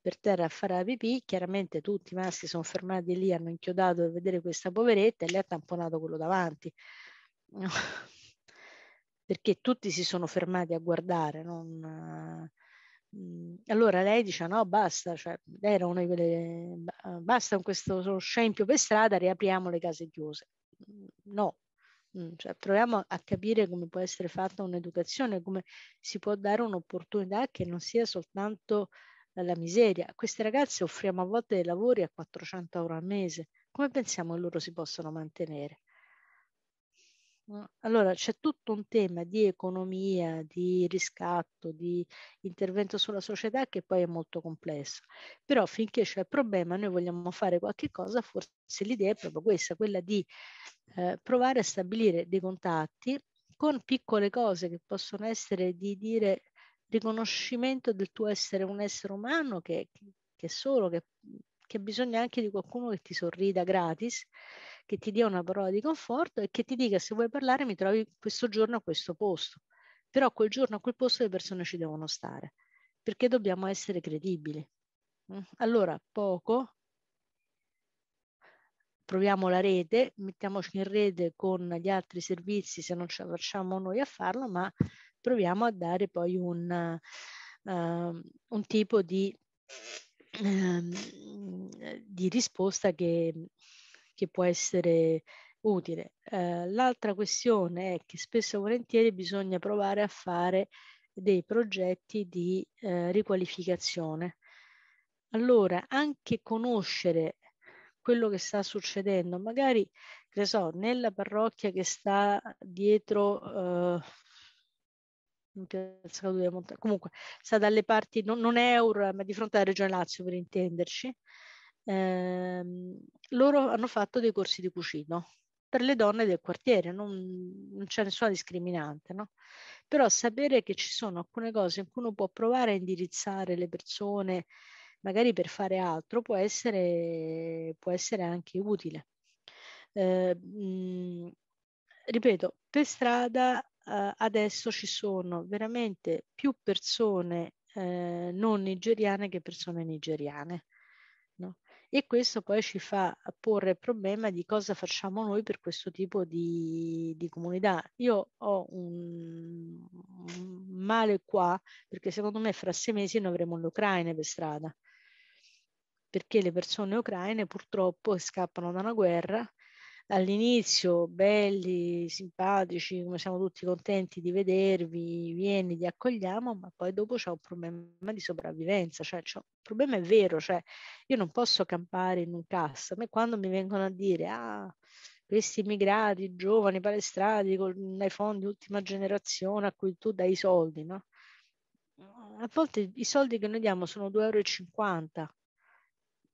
per terra a fare la pipì, chiaramente tutti i maschi sono fermati lì, hanno inchiodato per vedere questa poveretta e lei ha tamponato quello davanti. Perché tutti si sono fermati a guardare, non... Mm, allora lei dice no basta, cioè, era una di quelle, basta con questo scempio per strada, riapriamo le case chiuse. Mm, no, Mm, cioè, proviamo a capire come può essere fatta un'educazione, come si può dare un'opportunità che non sia soltanto la miseria. A queste ragazze offriamo a volte dei lavori a 400 euro al mese. Come pensiamo che loro si possano mantenere? Mm, allora c'è tutto un tema di economia, di riscatto, di intervento sulla società che poi è molto complesso. Però finché c'è il problema noi vogliamo fare qualche cosa, forse l'idea è proprio questa, quella di eh, provare a stabilire dei contatti con piccole cose che possono essere di dire riconoscimento del tuo essere un essere umano che, che è solo, che, che ha anche di qualcuno che ti sorrida gratis, che ti dia una parola di conforto e che ti dica se vuoi parlare mi trovi questo giorno a questo posto. Però quel giorno a quel posto le persone ci devono stare, perché dobbiamo essere credibili. Mm. Allora, poco, proviamo la rete, mettiamoci in rete con gli altri servizi se non ce la facciamo noi a farlo, ma proviamo a dare poi un, uh, un tipo di, uh, di risposta che, che, può essere utile. Uh, l'altra questione è che spesso e volentieri bisogna provare a fare dei progetti di eh, riqualificazione. Allora, anche conoscere quello che sta succedendo, magari che so, nella parrocchia che sta dietro eh, comunque sta dalle parti, non, non è Euro, ma di fronte alla Regione Lazio per intenderci, eh, loro hanno fatto dei corsi di cucino per le donne del quartiere, non, non c'è nessuna discriminante, no? Però sapere che ci sono alcune cose in cui uno può provare a indirizzare le persone magari per fare altro può essere, può essere anche utile. Eh, mhmm, ripeto, per strada eh, adesso ci sono veramente più persone eh, non nigeriane che persone nigeriane. No? E questo poi ci fa porre il problema di cosa facciamo noi per questo tipo di, di comunità. Io ho un, male qua perché secondo me fra sei mesi ne avremo l'Ucraina per strada perché le persone ucraine purtroppo scappano da una guerra all'inizio belli, simpatici, come siamo tutti contenti di vedervi, vieni, ti accogliamo, ma poi dopo c'è un problema di sopravvivenza, cioè il problema è vero, cioè io non posso campare in un cassa, ma quando mi vengono a dire ah, questi immigrati, giovani, palestrati, con i fondi ultima generazione a cui tu dai i soldi, no? A volte i soldi che noi diamo sono 2,50 euro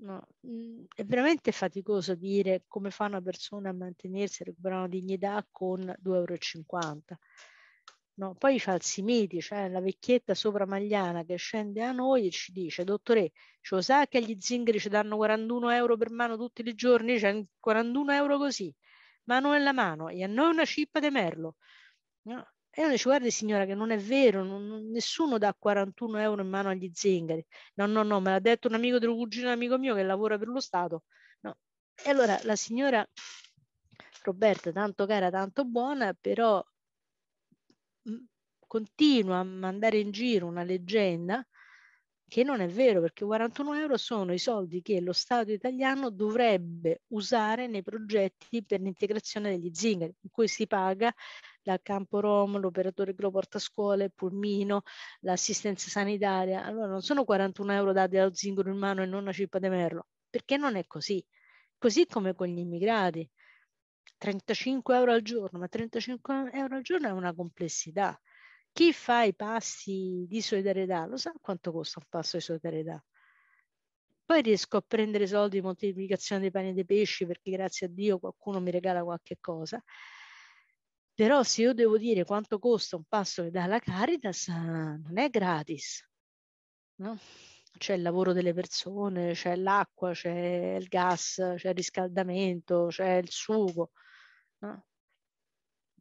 No, mm, è veramente faticoso dire come fa una persona a mantenersi e recuperare una dignità con 2,50 euro. No, poi i falsi miti, cioè la vecchietta sopramagliana che scende a noi e ci dice, dottore, lo sa che gli zingari ci danno 41 euro per mano tutti i giorni, cioè 41 euro così, mano nella mano, e a noi una cippa di merlo. No, e uno dice, guardi signora che non è vero, non, nessuno dà 41 euro in mano agli zingari. No, no, no, me l'ha detto un amico del cugino, un amico mio che lavora per lo Stato. No. E allora la signora Roberta, tanto cara, tanto buona, però mm, continua a mandare in giro una leggenda che non è vero perché 41 euro sono i soldi che lo Stato italiano dovrebbe usare nei progetti per l'integrazione degli zingari, in cui si paga dal Campo Rom, l'operatore che lo porta a scuola, il Pulmino, l'assistenza sanitaria. Allora non sono 41 euro dati allo zingaro in mano e non una cippa di merlo, perché non è così. Così come con gli immigrati. 35 euro al giorno, ma 35 euro al giorno è una complessità. Chi fa i passi di solidarietà lo sa quanto costa un passo di solidarietà. Poi riesco a prendere soldi di moltiplicazione dei pani e dei pesci perché grazie a Dio qualcuno mi regala qualche cosa. Però se io devo dire quanto costa un pasto che dà la Caritas, non è gratis. No? C'è il lavoro delle persone, c'è l'acqua, c'è il gas, c'è il riscaldamento, c'è il sugo. No?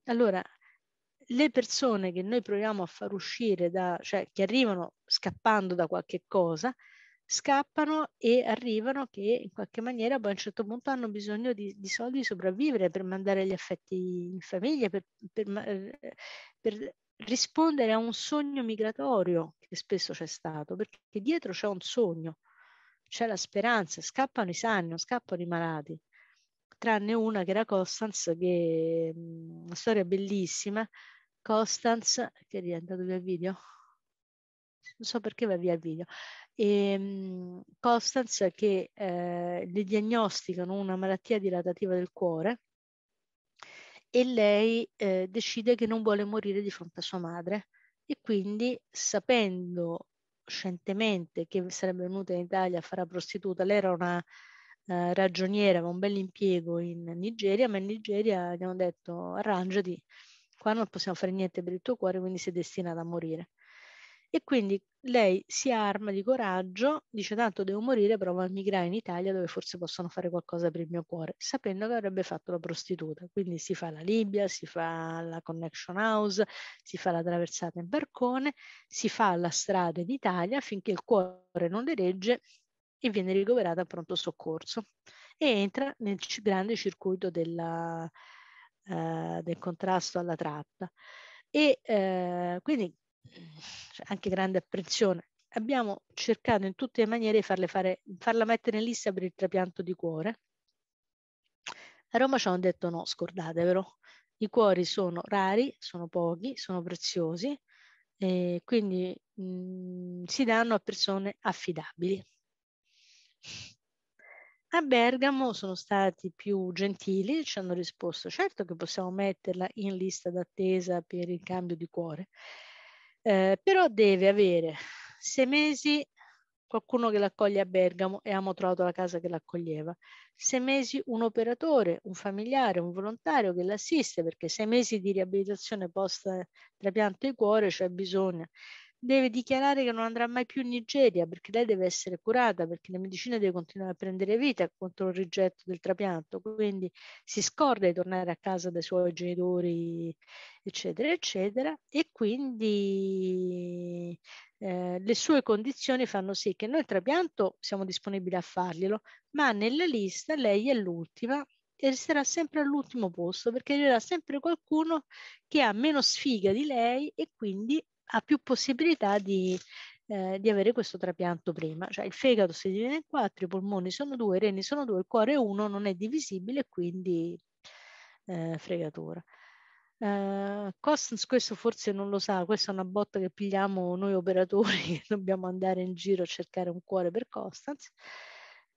Allora, le persone che noi proviamo a far uscire da, cioè che arrivano scappando da qualche cosa, scappano e arrivano che in qualche maniera poi a un certo punto hanno bisogno di, di soldi di sopravvivere per mandare gli affetti in famiglia, per, per, eh, per rispondere a un sogno migratorio che spesso c'è stato, perché dietro c'è un sogno, c'è la speranza, scappano i sani, non scappano i malati, tranne una che era Constance, che è mm, una storia bellissima, Constance, che è andato via il video, non so perché va via il video, e ehm, Costanza che eh, le diagnosticano una malattia dilatativa del cuore e lei eh, decide che non vuole morire di fronte a sua madre e quindi sapendo scientemente che sarebbe venuta in Italia a fare la prostituta, lei era una eh, ragioniera, aveva un bel impiego in Nigeria, ma in Nigeria gli hanno detto arrangiati, qua non possiamo fare niente per il tuo cuore, quindi sei destinata a morire. E quindi lei si arma di coraggio, dice tanto devo morire, provo a migrare in Italia dove forse possono fare qualcosa per il mio cuore, sapendo che avrebbe fatto la prostituta. Quindi si fa la Libia, si fa la Connection House, si fa la traversata in barcone, si fa la strada in Italia finché il cuore non le regge e viene ricoverata a pronto soccorso e entra nel grande circuito della, uh, del contrasto alla tratta. E eh, quindi cioè, anche grande apprensione. Abbiamo cercato in tutte le maniere di fare, farla mettere in lista per il trapianto di cuore. A Roma ci hanno detto no, scordatevelo. I cuori sono rari, sono pochi, sono preziosi, eh, quindi mh, mm, si danno a persone affidabili. A Bergamo sono stati più gentili, ci hanno risposto certo che possiamo metterla in lista d'attesa per il cambio di cuore, eh, però deve avere sei mesi qualcuno che l'accoglie a Bergamo e abbiamo trovato la casa che l'accoglieva. Sei mesi un operatore, un familiare, un volontario che l'assiste perché sei mesi di riabilitazione post trapianto di cuore, cioè bisogno deve dichiarare che non andrà mai più in Nigeria perché lei deve essere curata, perché la medicina deve continuare a prendere vita contro il rigetto del trapianto, quindi si scorda di tornare a casa dai suoi genitori, eccetera, eccetera, e quindi eh, le sue condizioni fanno sì che noi il trapianto siamo disponibili a farglielo, ma nella lista lei è l'ultima e resterà sempre all'ultimo posto perché arriverà sempre qualcuno che ha meno sfiga di lei e quindi ha più possibilità di, eh, di avere questo trapianto prima. Cioè il fegato si divide in quattro, i polmoni sono due, i reni sono due, il cuore è uno, non è divisibile, quindi eh, fregatura. Uh, eh, Costance questo forse non lo sa, questa è una botta che pigliamo noi operatori che dobbiamo andare in giro a cercare un cuore per Costance,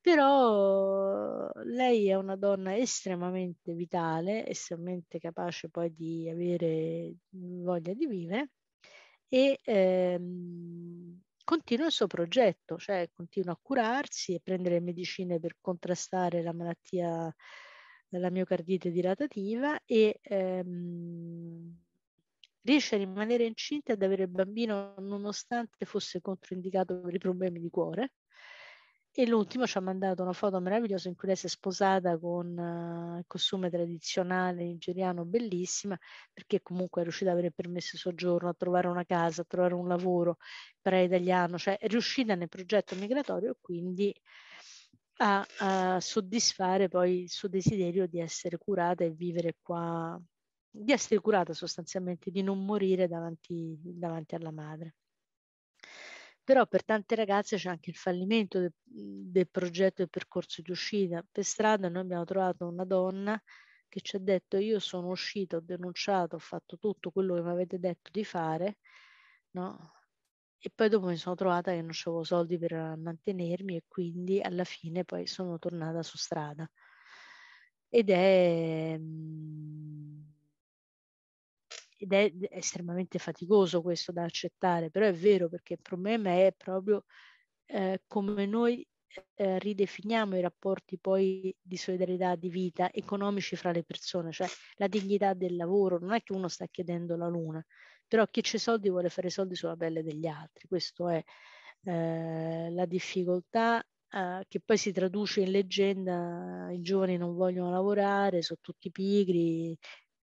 però lei è una donna estremamente vitale, estremamente capace poi di avere voglia di vivere e ehm, continua il suo progetto, cioè continua a curarsi e prendere medicine per contrastare la malattia della miocardite dilatativa e ehm, riesce a rimanere incinta e ad avere il bambino nonostante fosse controindicato per i problemi di cuore e l'ultimo ci ha mandato una foto meravigliosa in cui lei si è sposata con uh, il costume tradizionale nigeriano, bellissima, perché comunque è riuscita ad avere permesso di soggiorno, a trovare una casa, a trovare un lavoro, parlare italiano, cioè è riuscita nel progetto migratorio quindi a, a, soddisfare poi il suo desiderio di essere curata e vivere qua, di essere curata sostanzialmente, di non morire davanti, davanti alla madre però per tante ragazze c'è anche il fallimento del, mhmm, del progetto e del percorso di uscita. Per strada noi abbiamo trovato una donna che ci ha detto io sono uscita, ho denunciato, ho fatto tutto quello che mi avete detto di fare, no? E poi dopo mi sono trovata che non avevo soldi per mantenermi e quindi alla fine poi sono tornata su strada. Ed è mhmm, ed è estremamente faticoso questo da accettare, però è vero perché il problema è proprio eh, come noi eh, ridefiniamo i rapporti poi di solidarietà di vita economici fra le persone, cioè la dignità del lavoro, non è che uno sta chiedendo la luna, però chi c'è soldi vuole fare soldi sulla pelle degli altri, questa è eh, la difficoltà eh, che poi si traduce in leggenda, i giovani non vogliono lavorare, sono tutti pigri,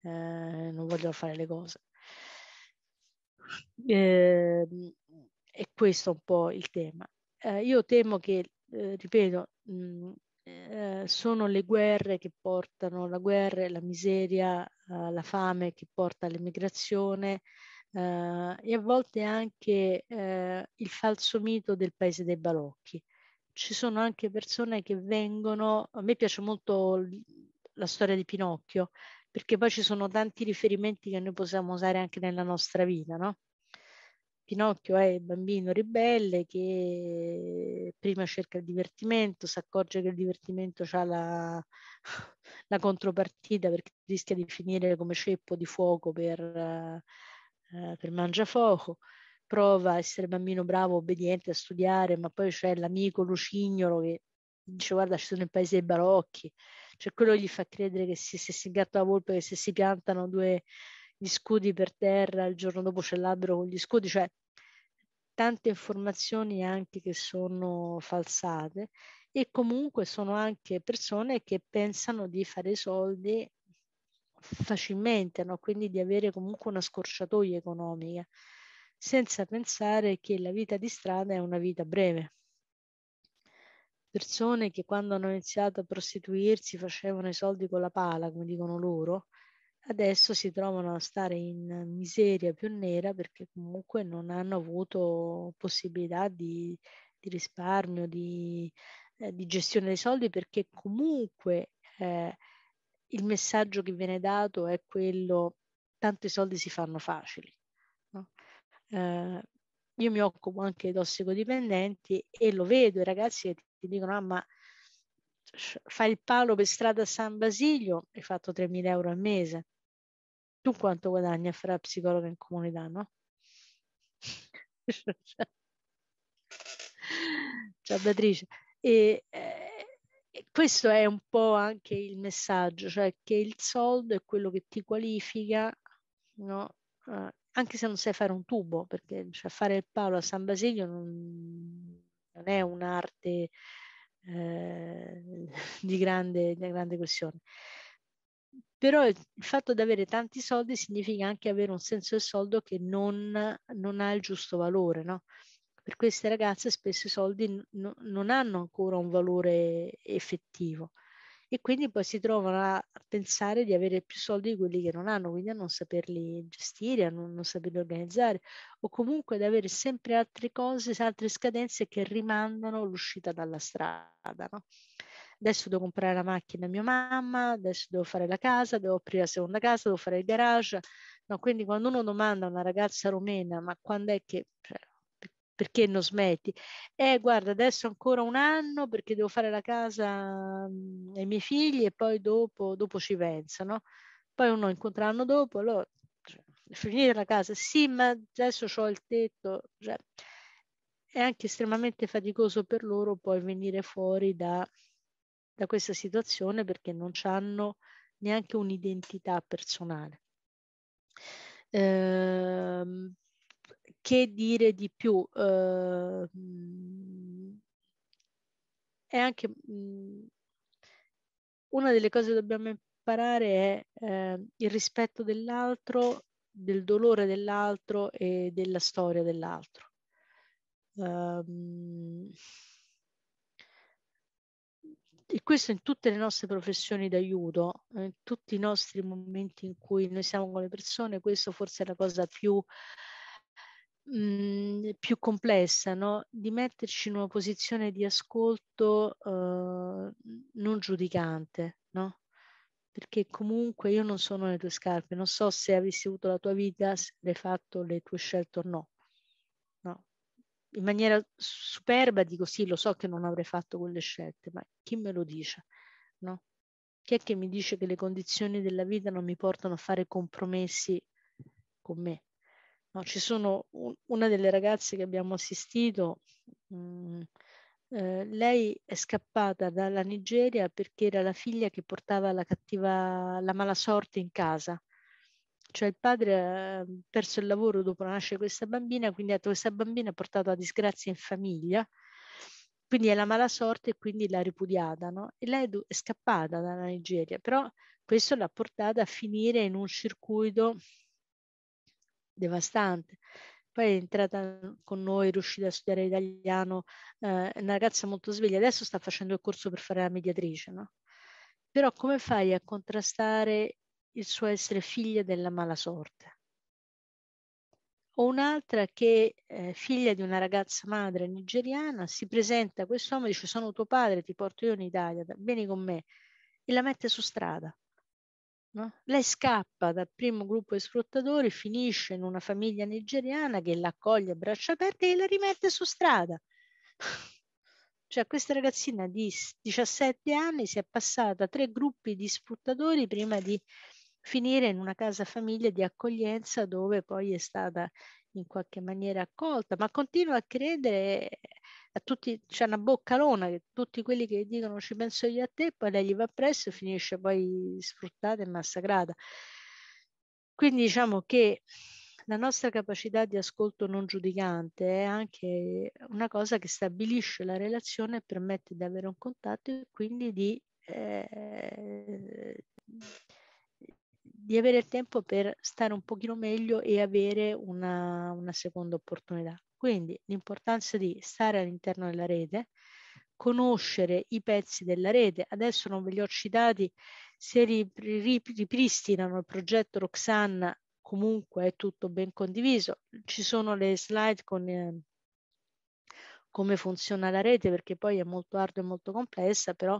eh, non vogliono fare le cose. Eh, è questo un po' il tema. Eh, io temo che, eh, ripeto, mh, mm, eh, sono le guerre che portano la guerra, la miseria, eh, la fame che porta all'emigrazione eh, e a volte anche eh, il falso mito del paese dei balocchi. Ci sono anche persone che vengono, a me piace molto la storia di Pinocchio, perché poi ci sono tanti riferimenti che noi possiamo usare anche nella nostra vita, no? Pinocchio è il bambino ribelle che prima cerca il divertimento, si accorge che il divertimento ha la, la, contropartita perché rischia di finire come ceppo di fuoco per, uh, per mangiafuoco, prova a essere bambino bravo, obbediente, a studiare, ma poi c'è l'amico lucignolo che dice guarda ci sono il paese dei barocchi, cioè quello gli fa credere che si, se si ingatta la volpe, che se si piantano due gli scudi per terra, il giorno dopo c'è l'albero con gli scudi, cioè tante informazioni anche che sono falsate e comunque sono anche persone che pensano di fare soldi facilmente, no? quindi di avere comunque una scorciatoia economica, senza pensare che la vita di strada è una vita breve persone che quando hanno iniziato a prostituirsi facevano i soldi con la pala, come dicono loro, adesso si trovano a stare in miseria più nera perché comunque non hanno avuto possibilità di, di risparmio, di, eh, di, gestione dei soldi perché comunque eh, il messaggio che viene dato è quello tanto i soldi si fanno facili. No? Eh, io mi occupo anche di tossicodipendenti e lo vedo, i ragazzi che ti dicono, ah ma fai il palo per strada a San Basilio, hai fatto 3.000 euro al mese. Tu quanto guadagni a fare psicologa in comunità, no? Ciao Beatrice. E, eh, questo è un po' anche il messaggio, cioè che il soldo è quello che ti qualifica no? Ah, anche se non sai fare un tubo, perché cioè, fare il palo a San Basilio non, non è un'arte eh, di, grande, di grande questione. Però il fatto di avere tanti soldi significa anche avere un senso del soldo che non, non ha il giusto valore, no? Per queste ragazze spesso i soldi no, non hanno ancora un valore effettivo e quindi poi si trovano a pensare di avere più soldi di quelli che non hanno, quindi a non saperli gestire, a non, non saperli organizzare o comunque ad avere sempre altre cose, altre scadenze che rimandano l'uscita dalla strada. No? Adesso devo comprare la macchina a mia mamma, adesso devo fare la casa, devo aprire la seconda casa, devo fare il garage. No, quindi quando uno domanda a una ragazza romena ma quando è che cioè, perché non smetti? Eh, guarda, adesso ancora un anno perché devo fare la casa mh, mhmm, ai miei figli e poi dopo, dopo ci pensano. Poi uno incontra l'anno dopo, allora, cioè, finire la casa, sì, ma adesso ho il tetto. Cioè, è anche estremamente faticoso per loro poi venire fuori da, da questa situazione perché non hanno neanche un'identità personale. Eh, che dire di più? Eh, è anche mh, mm, una delle cose che dobbiamo imparare è eh, il rispetto dell'altro, del dolore dell'altro e della storia dell'altro. Um, e questo in tutte le nostre professioni d'aiuto, eh, in tutti i nostri momenti in cui noi siamo con le persone, questo forse è la cosa più mh, mhmm, più complessa, no? di metterci in una posizione di ascolto eh, non giudicante, no? perché comunque io non sono le tue scarpe, non so se avessi avuto la tua vita, se hai fatto le tue scelte o no. no. In maniera superba dico sì, lo so che non avrei fatto quelle scelte, ma chi me lo dice? No? Chi è che mi dice che le condizioni della vita non mi portano a fare compromessi con me? No, ci sono un, una delle ragazze che abbiamo assistito, mh, mm, eh, lei è scappata dalla Nigeria perché era la figlia che portava la cattiva, la mala sorte in casa. Cioè il padre ha eh, perso il lavoro dopo nascere questa bambina, quindi ha detto questa bambina ha portato la disgrazia in famiglia, quindi è la mala sorte e quindi l'ha ripudiata. No? E lei è scappata dalla Nigeria, però questo l'ha portata a finire in un circuito devastante. Poi è entrata con noi, è riuscita a studiare italiano, eh, è una ragazza molto sveglia, adesso sta facendo il corso per fare la mediatrice, no? Però come fai a contrastare il suo essere figlia della mala sorte? o un'altra che eh, figlia di una ragazza madre nigeriana si presenta a quest'uomo e dice sono tuo padre, ti porto io in Italia, vieni con me e la mette su strada. No? Lei scappa dal primo gruppo di sfruttatori, finisce in una famiglia nigeriana che la accoglie a braccia aperte e la rimette su strada. Cioè questa ragazzina di 17 anni si è passata tre gruppi di sfruttatori prima di finire in una casa famiglia di accoglienza dove poi è stata in qualche maniera accolta, ma continua a credere a tutti, c'è una boccalona che tutti quelli che dicono ci penso io a te, poi lei gli va presso e finisce poi sfruttata e massacrata. Quindi diciamo che la nostra capacità di ascolto non giudicante è anche una cosa che stabilisce la relazione e permette di avere un contatto e quindi di, eh, di avere il tempo per stare un pochino meglio e avere una, una seconda opportunità. Quindi l'importanza di stare all'interno della rete, conoscere i pezzi della rete. Adesso non ve li ho citati, se ripristinano il progetto Roxanna comunque è tutto ben condiviso. Ci sono le slide con eh, come funziona la rete perché poi è molto ardua e molto complessa, però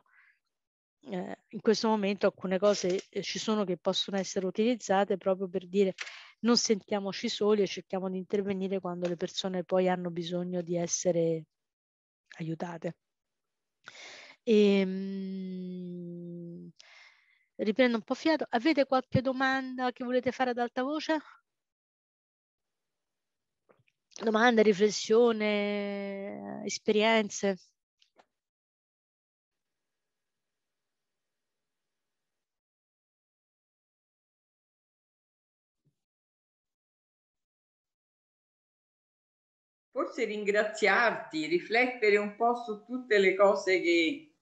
eh, in questo momento alcune cose eh, ci sono che possono essere utilizzate proprio per dire non sentiamoci soli e cerchiamo di intervenire quando le persone poi hanno bisogno di essere aiutate. E, ehm, riprendo un po' fiato. Avete qualche domanda che volete fare ad alta voce? Domande, riflessione, esperienze? forse ringraziarti, riflettere un po' su tutte le cose che,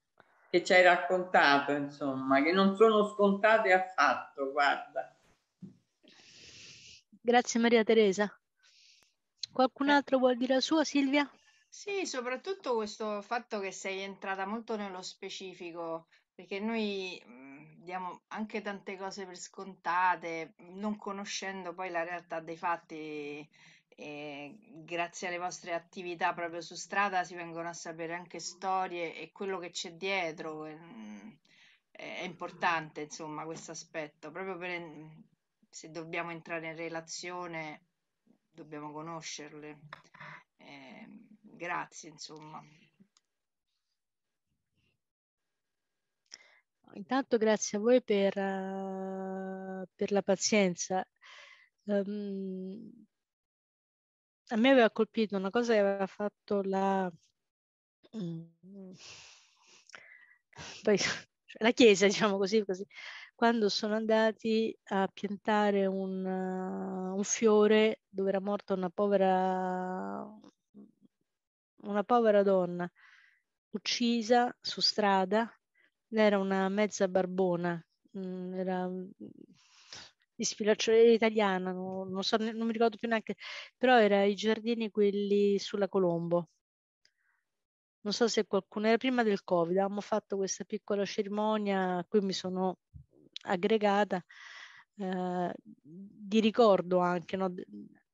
che ci hai raccontato, insomma, che non sono scontate affatto, guarda. Grazie Maria Teresa. Qualcun eh. altro vuol dire la sua, Silvia? Sì, soprattutto questo fatto che sei entrata molto nello specifico, perché noi mm, diamo anche tante cose per scontate, non conoscendo poi la realtà dei fatti e grazie alle vostre attività proprio su strada si vengono a sapere anche storie e quello che c'è dietro. Mm, è importante, insomma, questo aspetto, proprio per, se dobbiamo entrare in relazione dobbiamo conoscerle. Eh, grazie, insomma. Intanto grazie a voi per, eh, per la pazienza. Um, a me aveva colpito una cosa che aveva fatto la, mm, cioè, la Chiesa, diciamo così, così, quando sono andati a piantare un, eh, un fiore dove era morta una povera, una povera donna uccisa su strada, era una mezza barbona, mh, mm, era di spillacciolera italiana, non, non, so, non mi ricordo più neanche, però era i giardini quelli sulla Colombo. Non so se qualcuno era prima del Covid, abbiamo fatto questa piccola cerimonia a cui mi sono aggregata eh, di ricordo anche no,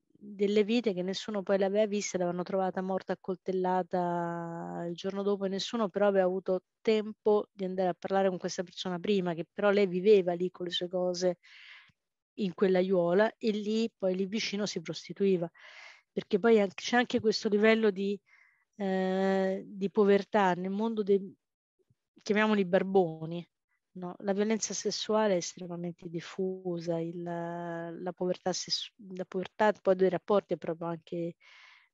delle vite che nessuno poi l'aveva vista, l'avevano trovata morta accoltellata il giorno dopo e nessuno però aveva avuto tempo di andare a parlare con questa persona prima, che però lei viveva lì con le sue cose in quell'aiuola e lì poi lì vicino si prostituiva, perché poi anche, c'è anche questo livello di, eh, di povertà nel mondo dei, chiamiamoli barboni, No, la violenza sessuale è estremamente diffusa, il, la, povertà sessu- la povertà poi dei rapporti è proprio anche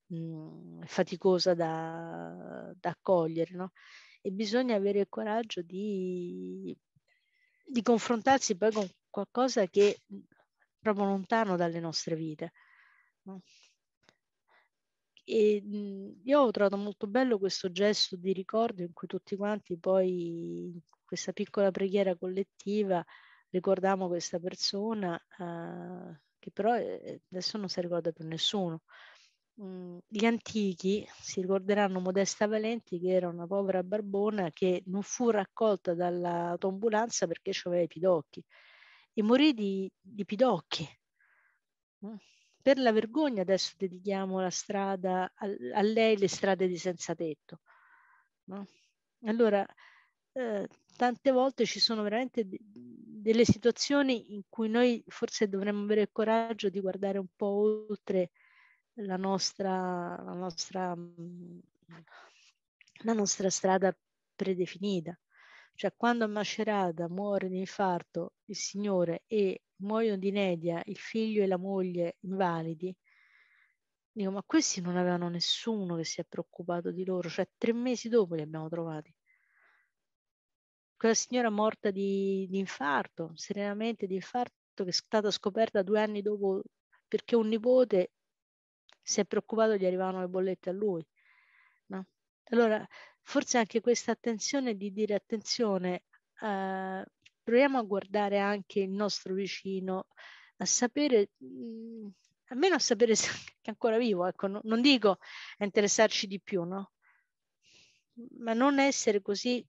mh, mm, faticosa da, da accogliere, no? E bisogna avere il coraggio di, di confrontarsi poi con qualcosa che proprio lontano dalle nostre vite. E io ho trovato molto bello questo gesto di ricordo in cui tutti quanti poi in questa piccola preghiera collettiva ricordiamo questa persona eh, che però eh, adesso non si ricorda più nessuno. Mm, gli antichi si ricorderanno Modesta Valenti che era una povera barbona che non fu raccolta dall'autoambulanza perché aveva i pidocchi e morì di, di pidocchi. Mm. Per la vergogna adesso dedichiamo la strada, a, a lei le strade di senza tetto. No? Allora, eh, tante volte ci sono veramente de delle situazioni in cui noi forse dovremmo avere il coraggio di guardare un po' oltre la nostra, la nostra, mm, la nostra strada predefinita. Cioè quando a Mascherada muore di infarto il signore e muoiono di inedia il figlio e la moglie invalidi, dico ma questi non avevano nessuno che si è preoccupato di loro, cioè tre mesi dopo li abbiamo trovati. Quella signora morta di, di infarto, serenamente di infarto, che è stata scoperta due anni dopo perché un nipote si è preoccupato, gli arrivavano le bollette a lui. No? Allora, forse anche questa attenzione di dire attenzione, eh, proviamo a guardare anche il nostro vicino, a sapere, mh, mm, almeno a sapere se è ancora vivo, ecco, no, non dico a interessarci di più, no? Ma non essere così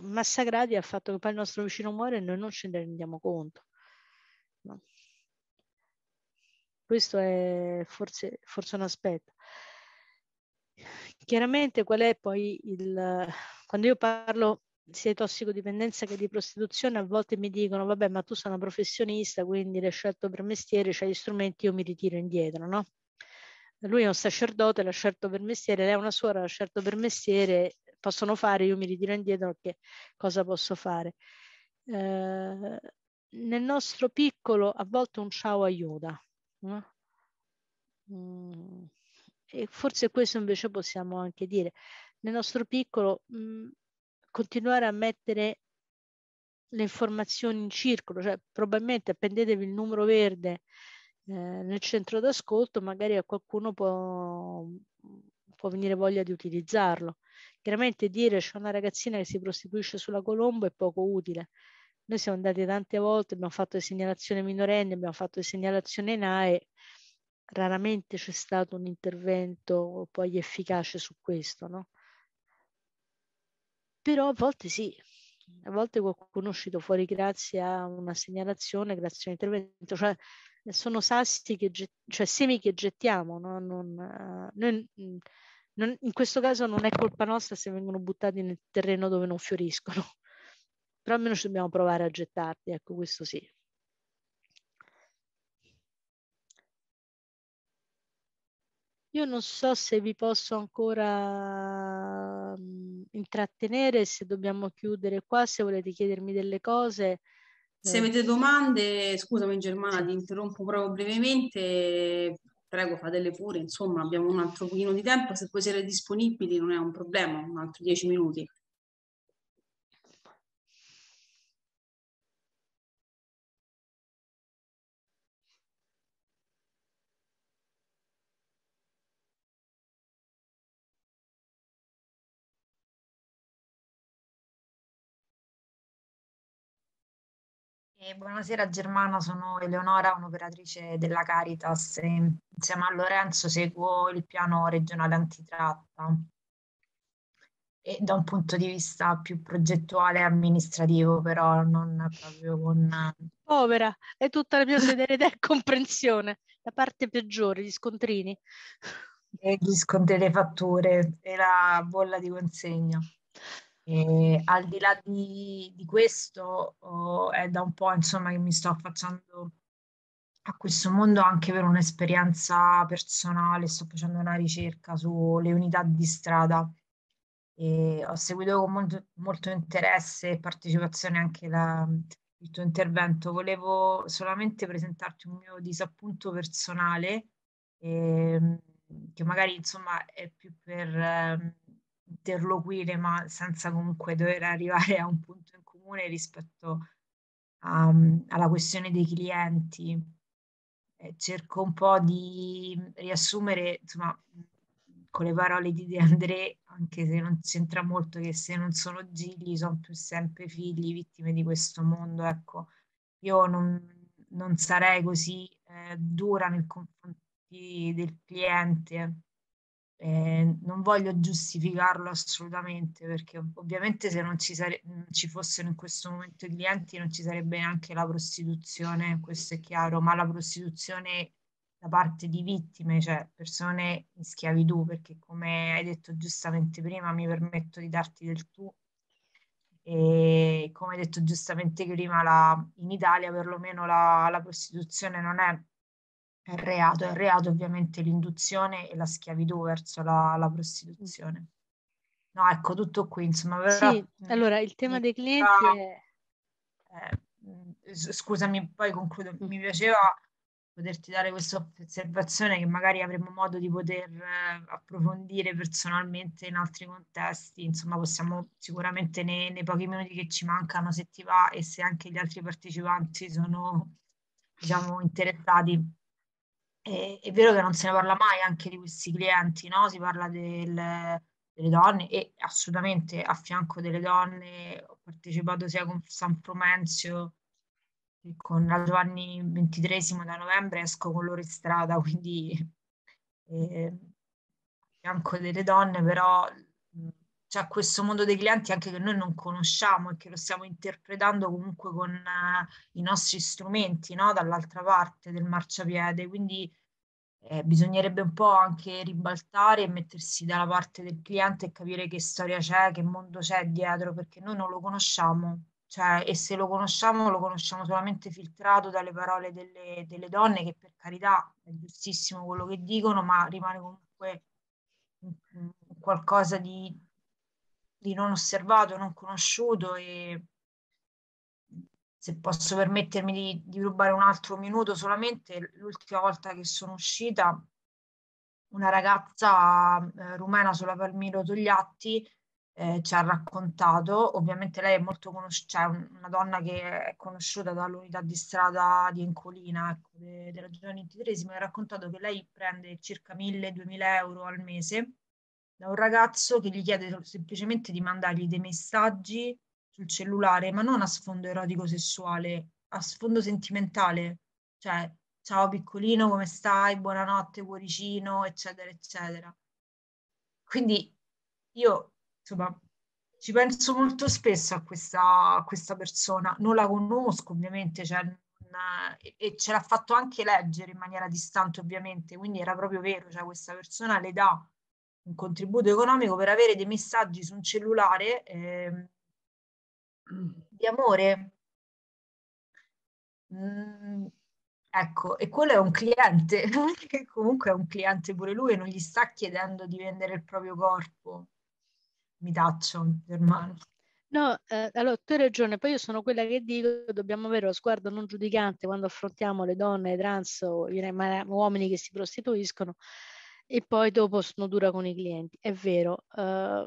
massacrati al fatto che poi il nostro vicino muore e noi non ce ne rendiamo conto. No? Questo è forse, forse un aspetto. Chiaramente qual è poi il... quando io parlo sia di tossicodipendenza che di prostituzione, a volte mi dicono, vabbè, ma tu sei una professionista, quindi l'hai scelto per mestiere, c'hai gli strumenti, io mi ritiro indietro, no? Lui è un sacerdote, l'ha scelto per mestiere, lei è una suora, l'ha scelto per mestiere, possono fare, io mi ritiro indietro, che cosa posso fare? Eh, nel nostro piccolo a volte un ciao aiuta. No? Mm e forse questo invece possiamo anche dire, nel nostro piccolo mh, continuare a mettere le informazioni in circolo, cioè probabilmente appendetevi il numero verde eh, nel centro d'ascolto, magari a qualcuno può, può venire voglia di utilizzarlo. Chiaramente dire c'è una ragazzina che si prostituisce sulla Colombo è poco utile. Noi siamo andati tante volte, abbiamo fatto le segnalazioni minorenne, abbiamo fatto le segnalazioni NAE, raramente c'è stato un intervento poi efficace su questo, no? Però a volte sì, a volte qualcuno è uscito fuori grazie a una segnalazione, grazie a un intervento, cioè sono sassi che, get- cioè semi che gettiamo, no? non, eh, noi, mm, non, in questo caso non è colpa nostra se vengono buttati nel terreno dove non fioriscono, però almeno ci dobbiamo provare a gettarli, ecco questo sì. Io non so se vi posso ancora mh, mm, intrattenere, se dobbiamo chiudere qua, se volete chiedermi delle cose. Se eh, avete domande, scusami Germana, ti interrompo proprio brevemente, prego fatele pure, insomma abbiamo un altro pochino di tempo, se poi siete disponibili non è un problema, un altro dieci minuti. Eh, buonasera Germana, sono Eleonora, un'operatrice della Caritas. Insieme a Lorenzo seguo il piano regionale antitratta e da un punto di vista più progettuale e amministrativo, però non proprio con... Povera, è tutta la mia serenità e comprensione, la parte peggiore, gli scontrini. E gli scontri le fatture e la bolla di consegna. E al di là di, di questo, oh, è da un po' insomma che mi sto affacciando a questo mondo anche per un'esperienza personale, sto facendo una ricerca sulle unità di strada. E ho seguito con molto, molto interesse e partecipazione anche la, il tuo intervento. Volevo solamente presentarti un mio disappunto personale, ehm, che magari insomma è più per. Ehm, interloquire, ma senza comunque dover arrivare a un punto in comune rispetto a, mm, alla questione dei clienti. cerco un po' di riassumere, insomma, con le parole di De André, anche se non c'entra molto, che se non sono gigli sono più sempre figli, vittime di questo mondo. Ecco, io non, non sarei così eh, dura nei confronti del cliente eh, non voglio giustificarlo assolutamente perché ovviamente se non ci, sare- non mhmm, ci, fossero in questo momento i clienti non ci sarebbe neanche la prostituzione, questo è chiaro, ma la prostituzione da parte di vittime, cioè persone in schiavitù, perché come hai detto giustamente prima mi permetto di darti del tu. E come hai detto giustamente prima, la, in Italia perlomeno la, la prostituzione non è è reato, è reato ovviamente l'induzione e la schiavitù verso la, la prostituzione. No, ecco, tutto qui, insomma. Però, sì, mm, allora il tema dei clienti è... Eh, mm, scusami, poi concludo, mi piaceva poterti dare questa osservazione che magari avremo modo di poter eh, approfondire personalmente in altri contesti, insomma possiamo sicuramente nei, nei pochi minuti che ci mancano se ti va e se anche gli altri partecipanti sono diciamo interessati è, è, vero che non se ne parla mai anche di questi clienti, no? si parla del, delle donne e assolutamente a fianco delle donne ho partecipato sia con San Promenzio che con la Giovanni XXIII da novembre, esco con loro in strada, quindi eh, a fianco delle donne però cioè questo mondo dei clienti anche che noi non conosciamo e che lo stiamo interpretando comunque con uh, i nostri strumenti, no? dall'altra parte del marciapiede. Quindi eh, bisognerebbe un po' anche ribaltare e mettersi dalla parte del cliente e capire che storia c'è, che mondo c'è dietro, perché noi non lo conosciamo. Cioè, e se lo conosciamo, lo conosciamo solamente filtrato dalle parole delle, delle donne, che per carità è giustissimo quello che dicono, ma rimane comunque qualcosa di di non osservato, non conosciuto e se posso permettermi di, di rubare un altro minuto solamente, l'ultima volta che sono uscita una ragazza eh, rumena sulla Palmiro Togliatti eh, ci ha raccontato, ovviamente lei è molto conosciuta, cioè una donna che è conosciuta dall'unità di strada di Encolina, ecco, de- della Giovanni XXIII, mi ha raccontato che lei prende circa 1000-2000 euro al mese da un ragazzo che gli chiede semplicemente di mandargli dei messaggi sul cellulare, ma non a sfondo erotico sessuale, a sfondo sentimentale, cioè ciao piccolino, come stai? Buonanotte, cuoricino, eccetera, eccetera. Quindi io, insomma, ci penso molto spesso a questa, a questa persona, non la conosco ovviamente, cioè, eh, e, ce l'ha fatto anche leggere in maniera distante ovviamente, quindi era proprio vero, cioè questa persona le dà un contributo economico per avere dei messaggi su un cellulare eh, di amore. Mm, ecco, e quello è un cliente, che comunque è un cliente pure lui e non gli sta chiedendo di vendere il proprio corpo. Mi taccio, Germano. No, eh, allora tu hai ragione, poi io sono quella che dico dobbiamo avere lo sguardo non giudicante quando affrontiamo le donne trans o gli uomini che si prostituiscono, e poi dopo sono dura con i clienti. È vero, eh,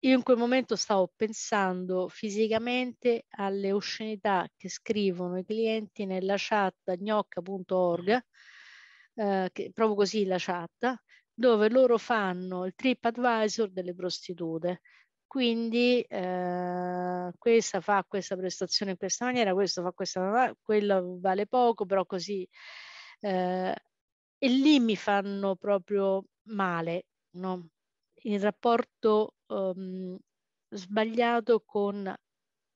io in quel momento stavo pensando fisicamente alle oscenità che scrivono i clienti nella chat gnocca.org, mm. eh, che, proprio così la chat, dove loro fanno il trip advisor delle prostitute. Quindi eh, questa fa questa prestazione in questa maniera, questo fa questa, quello vale poco, però così. Eh, e lì mi fanno proprio male, no? il rapporto um, sbagliato con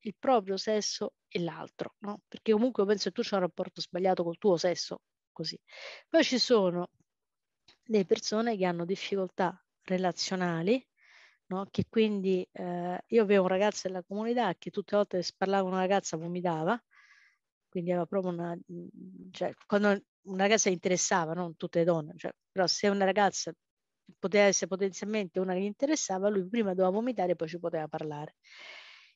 il proprio sesso e l'altro, no? perché comunque penso che tu c'è un rapporto sbagliato col tuo sesso, così. Poi ci sono delle persone che hanno difficoltà relazionali, no? che quindi eh, io avevo un ragazzo della comunità che tutte le volte che parlava con una ragazza vomitava, quindi aveva proprio una... Mhmm, cioè, quando una ragazza interessava, non tutte le donne, cioè, però se una ragazza poteva essere potenzialmente una che gli interessava, lui prima doveva vomitare e poi ci poteva parlare.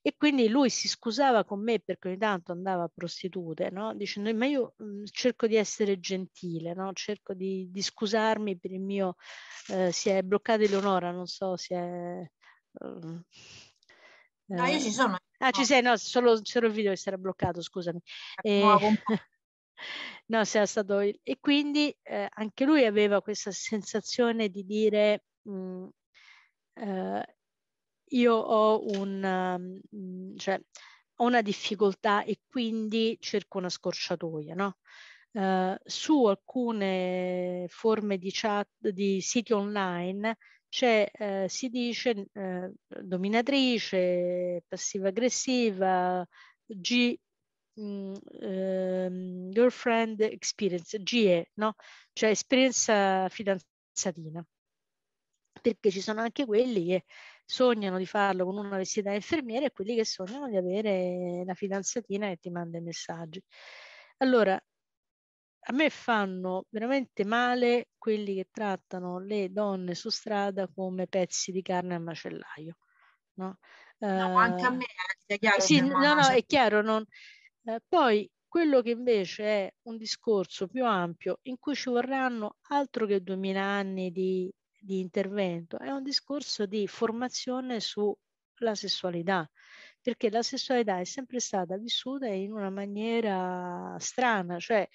E quindi lui si scusava con me perché ogni tanto andava a prostitute, no? dicendo ma io mh, mhmm, cerco di essere gentile, no? cerco di, di, scusarmi per il mio... Eh, si è bloccata Eleonora, non so se è... Um, eh. No, io eh, ci sono, Ah, ci sei, no, solo, solo il video che si era bloccato, scusami. Eh, no, c'era stato il... E quindi eh, anche lui aveva questa sensazione di dire mh, mm, eh, io ho un... Mh, mm, cioè, ho una difficoltà e quindi cerco una scorciatoia, no? Uh, su alcune forme di chat, di siti online c'è, eh, si dice, eh, dominatrice, passiva-aggressiva, G, mh, mm, ehm, girlfriend experience, GE, no? Cioè esperienza fidanzatina. Perché ci sono anche quelli che sognano di farlo con una vestita da infermiera e quelli che sognano di avere una fidanzatina che ti manda i messaggi. Allora, a me fanno veramente male quelli che trattano le donne su strada come pezzi di carne al macellaio. No, no anche a eh, me è eh, chiaro. Sì, no, no, è chiaro. Non... Eh, poi quello che invece è un discorso più ampio in cui ci vorranno altro che 2000 anni di, di intervento, è un discorso di formazione sulla sessualità, perché la sessualità è sempre stata vissuta in una maniera strana, cioè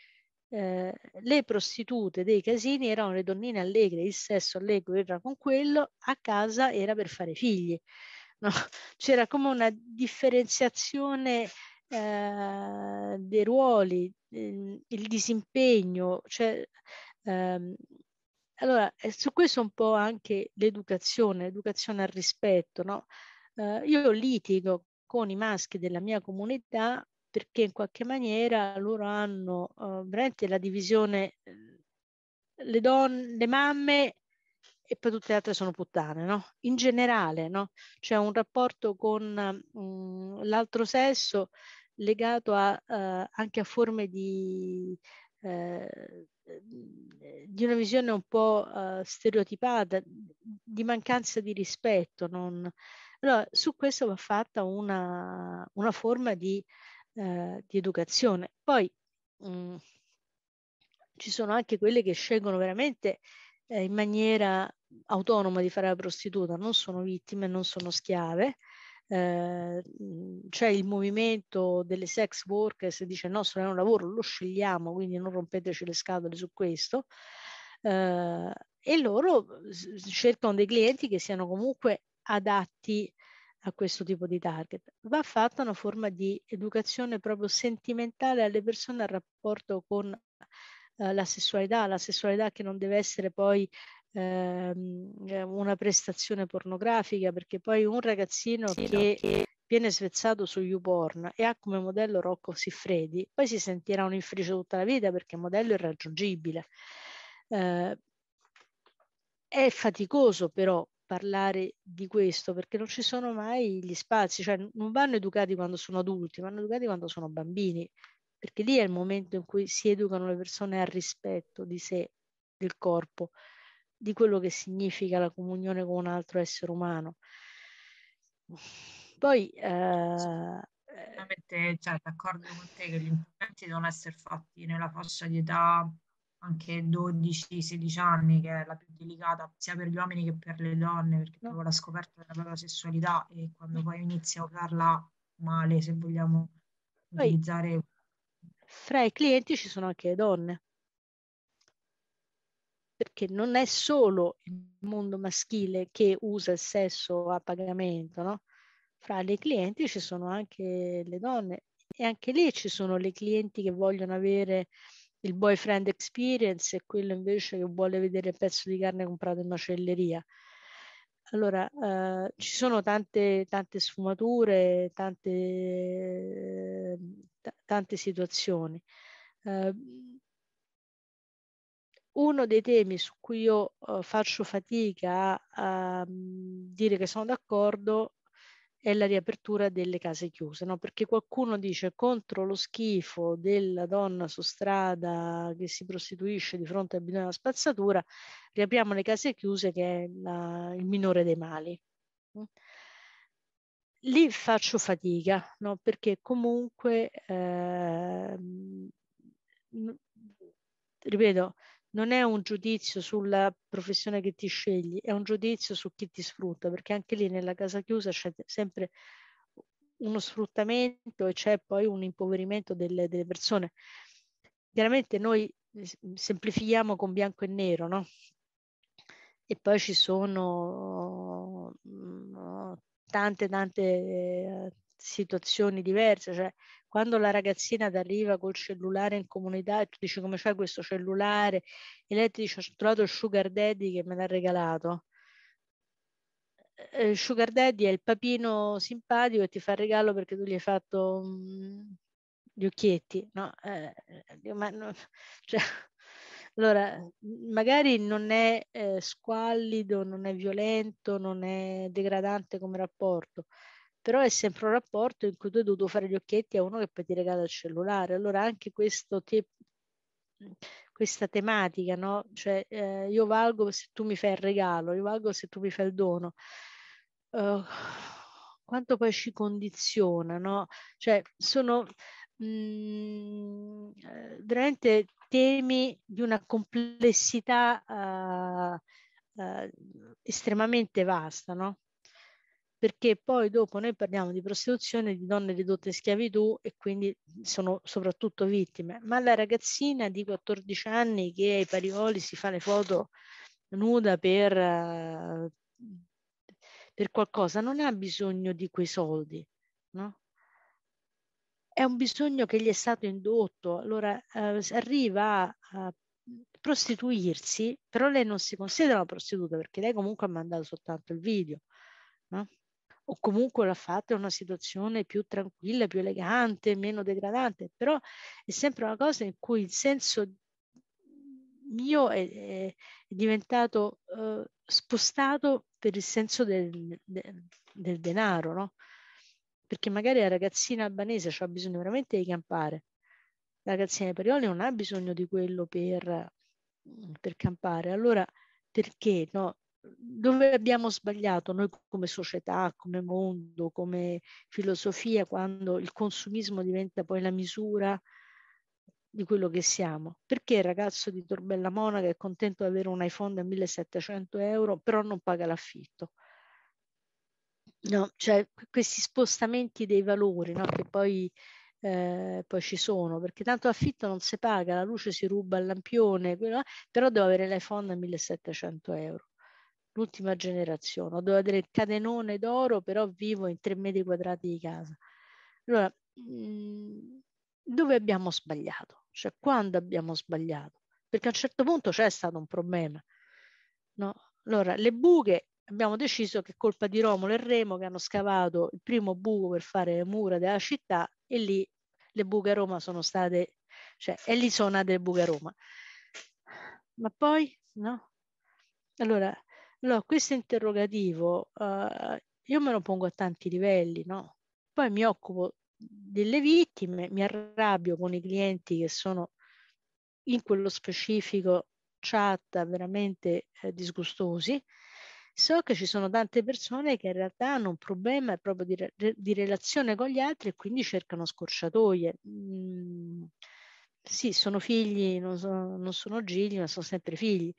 eh, le prostitute dei casini erano le donnine allegre, il sesso allegro era con quello, a casa era per fare figli. No? C'era come una differenziazione eh, dei ruoli, eh, il disimpegno. Cioè, ehm, allora, eh, su questo un po' anche l'educazione, l'educazione al rispetto. No? Eh, io litigo con i maschi della mia comunità perché in qualche maniera loro hanno uh, veramente la divisione ehm, le donne, le mamme e poi tutte le altre sono puttane, no? In generale, no? C'è cioè un rapporto con um, l'altro sesso legato a, uh, anche a forme di, uh, di una visione un po' uh, stereotipata, di mancanza di rispetto. Non... Allora, su questo va fatta una, una forma di eh, di educazione. Poi mh, mm, ci sono anche quelle che scelgono veramente eh, in maniera autonoma di fare la prostituta, non sono vittime, non sono schiave. Eh, mm, c'è il movimento delle sex workers, dice il nostro è un lavoro, lo scegliamo, quindi non rompeteci le scatole su questo. Eh, e loro cercano dei clienti che siano comunque adatti a questo tipo di target. Va fatta una forma di educazione proprio sentimentale alle persone al rapporto con eh, la sessualità, la sessualità che non deve essere poi eh, una prestazione pornografica, perché poi un ragazzino sì, che, no, che viene svezzato su YouPorn e ha come modello Rocco Siffredi, poi si sentirà un infelice tutta la vita perché il modello è irraggiungibile. Eh, è faticoso però parlare di questo perché non ci sono mai gli spazi, cioè non vanno educati quando sono adulti, vanno educati quando sono bambini, perché lì è il momento in cui si educano le persone al rispetto di sé, del corpo, di quello che significa la comunione con un altro essere umano. Poi eh, eh sicuramente cioè, d'accordo con te che gli impianti devono essere fatti nella fascia di età anche 12-16 anni, che è la più delicata sia per gli uomini che per le donne, perché proprio la scoperta della propria sessualità e quando poi inizia a usarla male, se vogliamo poi, utilizzare. Fra i clienti ci sono anche le donne, perché non è solo il mondo maschile che usa il sesso a pagamento, no? Fra le clienti ci sono anche le donne e anche lì ci sono le clienti che vogliono avere il boyfriend experience è quello invece che vuole vedere il pezzo di carne comprato in macelleria. Allora, eh, ci sono tante, tante sfumature, tante, eh, t- tante situazioni. Eh, uno dei temi su cui io eh, faccio fatica a, a mm, dire che sono d'accordo è la riapertura delle case chiuse, no? perché qualcuno dice contro lo schifo della donna su strada che si prostituisce di fronte al bidone della spazzatura, riapriamo le case chiuse che è la, il minore dei mali. Mm. Lì faccio fatica, no? perché comunque, eh, ripeto, non è un giudizio sulla professione che ti scegli, è un giudizio su chi ti sfrutta, perché anche lì nella casa chiusa c'è sempre uno sfruttamento e c'è poi un impoverimento delle, delle persone. Chiaramente noi semplifichiamo con bianco e nero, no? E poi ci sono mm, tante, tante situazioni diverse, cioè quando la ragazzina ti arriva col cellulare in comunità e tu dici come c'è questo cellulare e lei ti dice ho trovato il sugar daddy che me l'ha regalato. Eh, il sugar daddy è il papino simpatico e ti fa il regalo perché tu gli hai fatto mh, mm, gli occhietti, no? Eh, eh ma, no cioè, allora, magari non è eh, squallido, non è violento, non è degradante come rapporto, però è sempre un rapporto in cui tu hai dovuto fare gli occhietti a uno che poi ti regala il cellulare. Allora anche questo te- questa tematica, no? Cioè eh, io valgo se tu mi fai il regalo, io valgo se tu mi fai il dono. Uh, quanto poi ci condiziona, no? Cioè sono mh, mm, eh, veramente temi di una complessità uh, uh, estremamente vasta, no? perché poi dopo noi parliamo di prostituzione, di donne ridotte in schiavitù e quindi sono soprattutto vittime, ma la ragazzina di 14 anni che ai parioli si fa le foto nuda per, per qualcosa non ha bisogno di quei soldi, no? È un bisogno che gli è stato indotto, allora eh, arriva a, a prostituirsi, però lei non si considera una prostituta perché lei comunque ha mandato soltanto il video. No? o comunque fatta in una situazione più tranquilla, più elegante, meno degradante, però è sempre una cosa in cui il senso mio è, è diventato eh, spostato per il senso del, del, del denaro, no? Perché magari la ragazzina albanese ha bisogno veramente di campare, la ragazzina di Parioli non ha bisogno di quello per, per campare, allora perché no? dove abbiamo sbagliato noi come società, come mondo, come filosofia, quando il consumismo diventa poi la misura di quello che siamo. Perché il ragazzo di Torbella Monaca è contento di avere un iPhone da 1700 euro, però non paga l'affitto? No, cioè questi spostamenti dei valori no, che poi, eh, poi, ci sono, perché tanto l'affitto non si paga, la luce si ruba al lampione, però devo avere l'iPhone a 1700 euro l'ultima generazione, ho dovuto avere il catenone d'oro, però vivo in tre metri quadrati di casa. Allora, mh, mm, dove abbiamo sbagliato? Cioè, quando abbiamo sbagliato? Perché a un certo punto c'è stato un problema. No? Allora, le buche abbiamo deciso che è colpa di Romolo e Remo che hanno scavato il primo buco per fare le mura della città e lì le buche a Roma sono state, cioè, e lì sono nate le buche a Roma. Ma poi, no? Allora, allora, questo interrogativo eh, io me lo pongo a tanti livelli, no? Poi mi occupo delle vittime, mi arrabbio con i clienti che sono in quello specifico chat veramente eh, disgustosi. So che ci sono tante persone che in realtà hanno un problema proprio di, re- di relazione con gli altri e quindi cercano scorciatoie. Mm, sì, sono figli, non, so, non sono, gigli, ma sono sempre figli.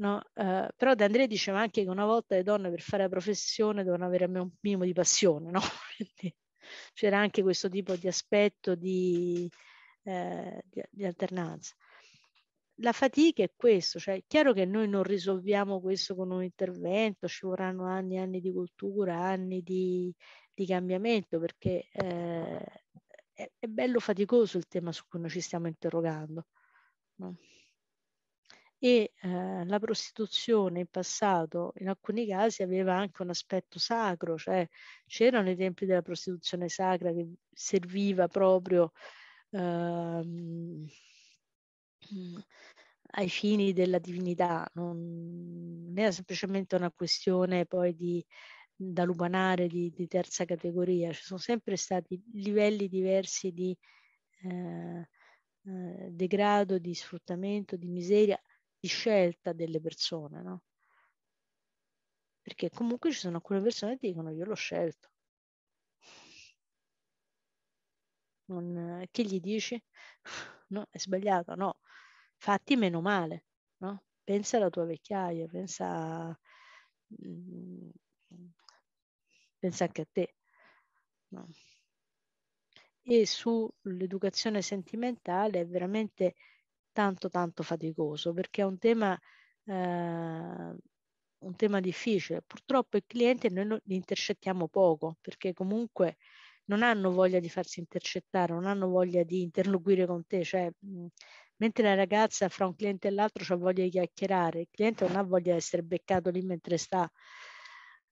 No? Eh, però De André diceva anche che una volta le donne per fare la professione devono avere almeno un minimo di passione, no? Quindi c'era anche questo tipo di aspetto di, eh, di, di alternanza. La fatica è questo, cioè è chiaro che noi non risolviamo questo con un intervento, ci vorranno anni e anni di cultura, anni di, di cambiamento, perché eh, è, è, bello faticoso il tema su cui noi ci stiamo interrogando. No? e eh, la prostituzione in passato in alcuni casi aveva anche un aspetto sacro, cioè c'erano i tempi della prostituzione sacra che serviva proprio ehm, mm, ai fini della divinità, non, non, era semplicemente una questione poi di, da lupanare di, di, terza categoria, ci sono sempre stati livelli diversi di eh, eh degrado, di sfruttamento, di miseria di scelta delle persone, no? Perché comunque ci sono alcune persone che dicono io l'ho scelto. Non, che gli dici? No, è sbagliato, no. Fatti meno male, no? Pensa alla tua vecchiaia, pensa, mh, mm, pensa anche a te. No? E sull'educazione sentimentale è veramente tanto tanto faticoso perché è un tema, eh, un tema difficile. Purtroppo i clienti noi li intercettiamo poco perché comunque non hanno voglia di farsi intercettare, non hanno voglia di interloquire con te, cioè mh, mentre la ragazza fra un cliente e l'altro ha voglia di chiacchierare, il cliente non ha voglia di essere beccato lì mentre sta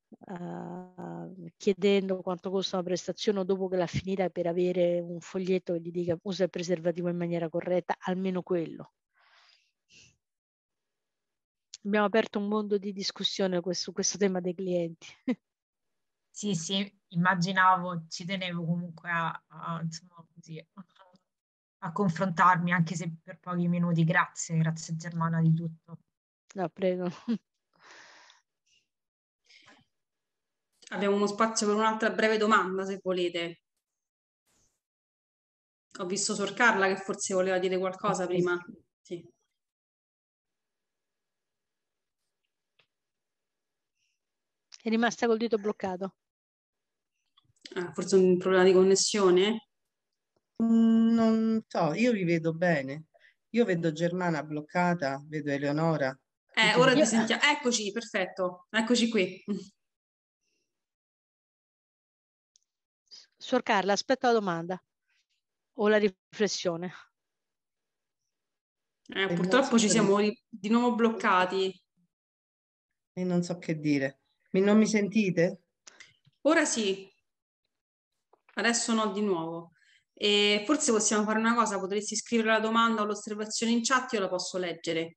uh, chiedendo quanto costa una prestazione o dopo che l'ha finita per avere un foglietto che gli dica usa il preservativo in maniera corretta, almeno quello. Abbiamo aperto un mondo di discussione su questo tema dei clienti. Sì, sì, immaginavo, ci tenevo comunque a, a, insomma, così, a confrontarmi anche se per pochi minuti. Grazie, grazie Germana di tutto. No, prego. Abbiamo uno spazio per un'altra breve domanda, se volete. Ho visto Sor Carla che forse voleva dire qualcosa prima. Sì. È rimasta col dito bloccato. Ah, forse un problema di connessione? Mm, non so, io vi vedo bene. Io vedo Germana bloccata, vedo Eleonora. Eh, ora ti sentiamo. Eccoci, perfetto. Eccoci qui. Suor Carla, aspetto la domanda o la riflessione. Eh, purtroppo ci siamo di, di nuovo bloccati. E non so che dire. Mi, non mi sentite? Ora sì, adesso no di nuovo. E forse possiamo fare una cosa, potresti scrivere la domanda o l'osservazione in chat, io la posso leggere.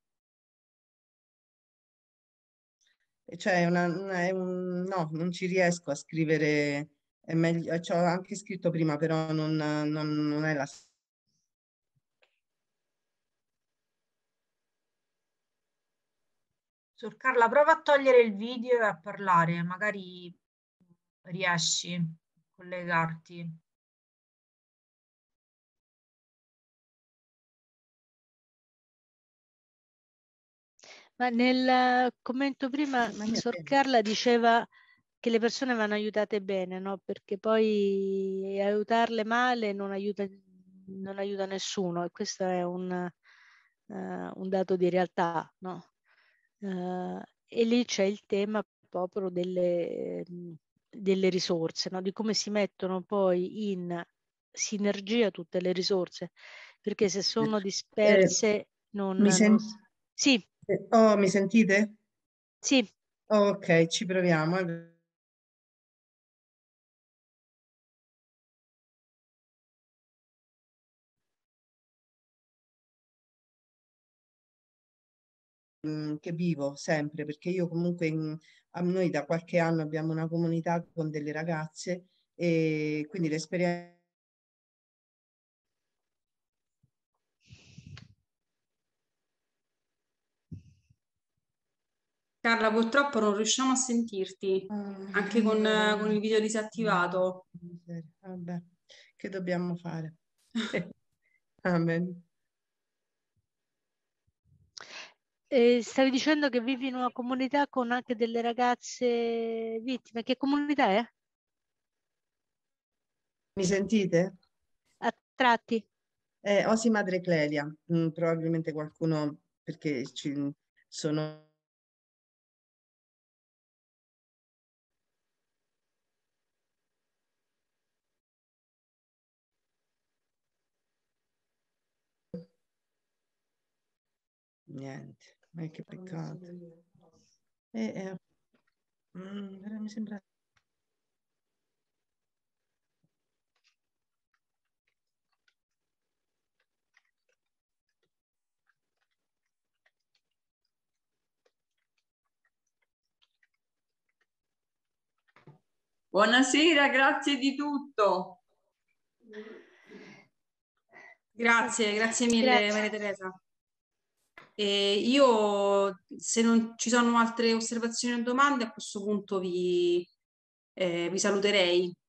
Cioè, una, una, un, no, non ci riesco a scrivere è meglio, ci ho anche scritto prima, però non, non, non è la Sor Carla, prova a togliere il video e a parlare, magari riesci a collegarti. Ma nel eh, commento prima Sor Carla diceva che le persone vanno aiutate bene, no? perché poi aiutarle male non aiuta, non aiuta nessuno e questo è un, uh, un dato di realtà. No? Uh, e lì c'è il tema proprio delle, delle risorse, no? di come si mettono poi in sinergia tutte le risorse, perché se sono disperse eh, non... Mi sen- non... Sì. Oh, mi sentite? Sì. Ok, ci proviamo. che vivo sempre, perché io comunque in, a noi da qualche anno abbiamo una comunità con delle ragazze e quindi l'esperienza Carla, purtroppo non riusciamo a sentirti, anche con, con il video disattivato. Vabbè, che dobbiamo fare? Amen. Eh, stavi dicendo che vivi in una comunità con anche delle ragazze vittime. Che comunità è? Mi sentite? A tratti. Eh, Osi Madre Clelia, mm, probabilmente qualcuno perché ci sono niente. Ma che peccato. E, eh, eh, mm, mi sembra Buonasera, grazie di tutto. Mm. Grazie, grazie mille grazie. Maria Teresa. E io, se non ci sono altre osservazioni o domande, a questo punto vi, eh, vi saluterei.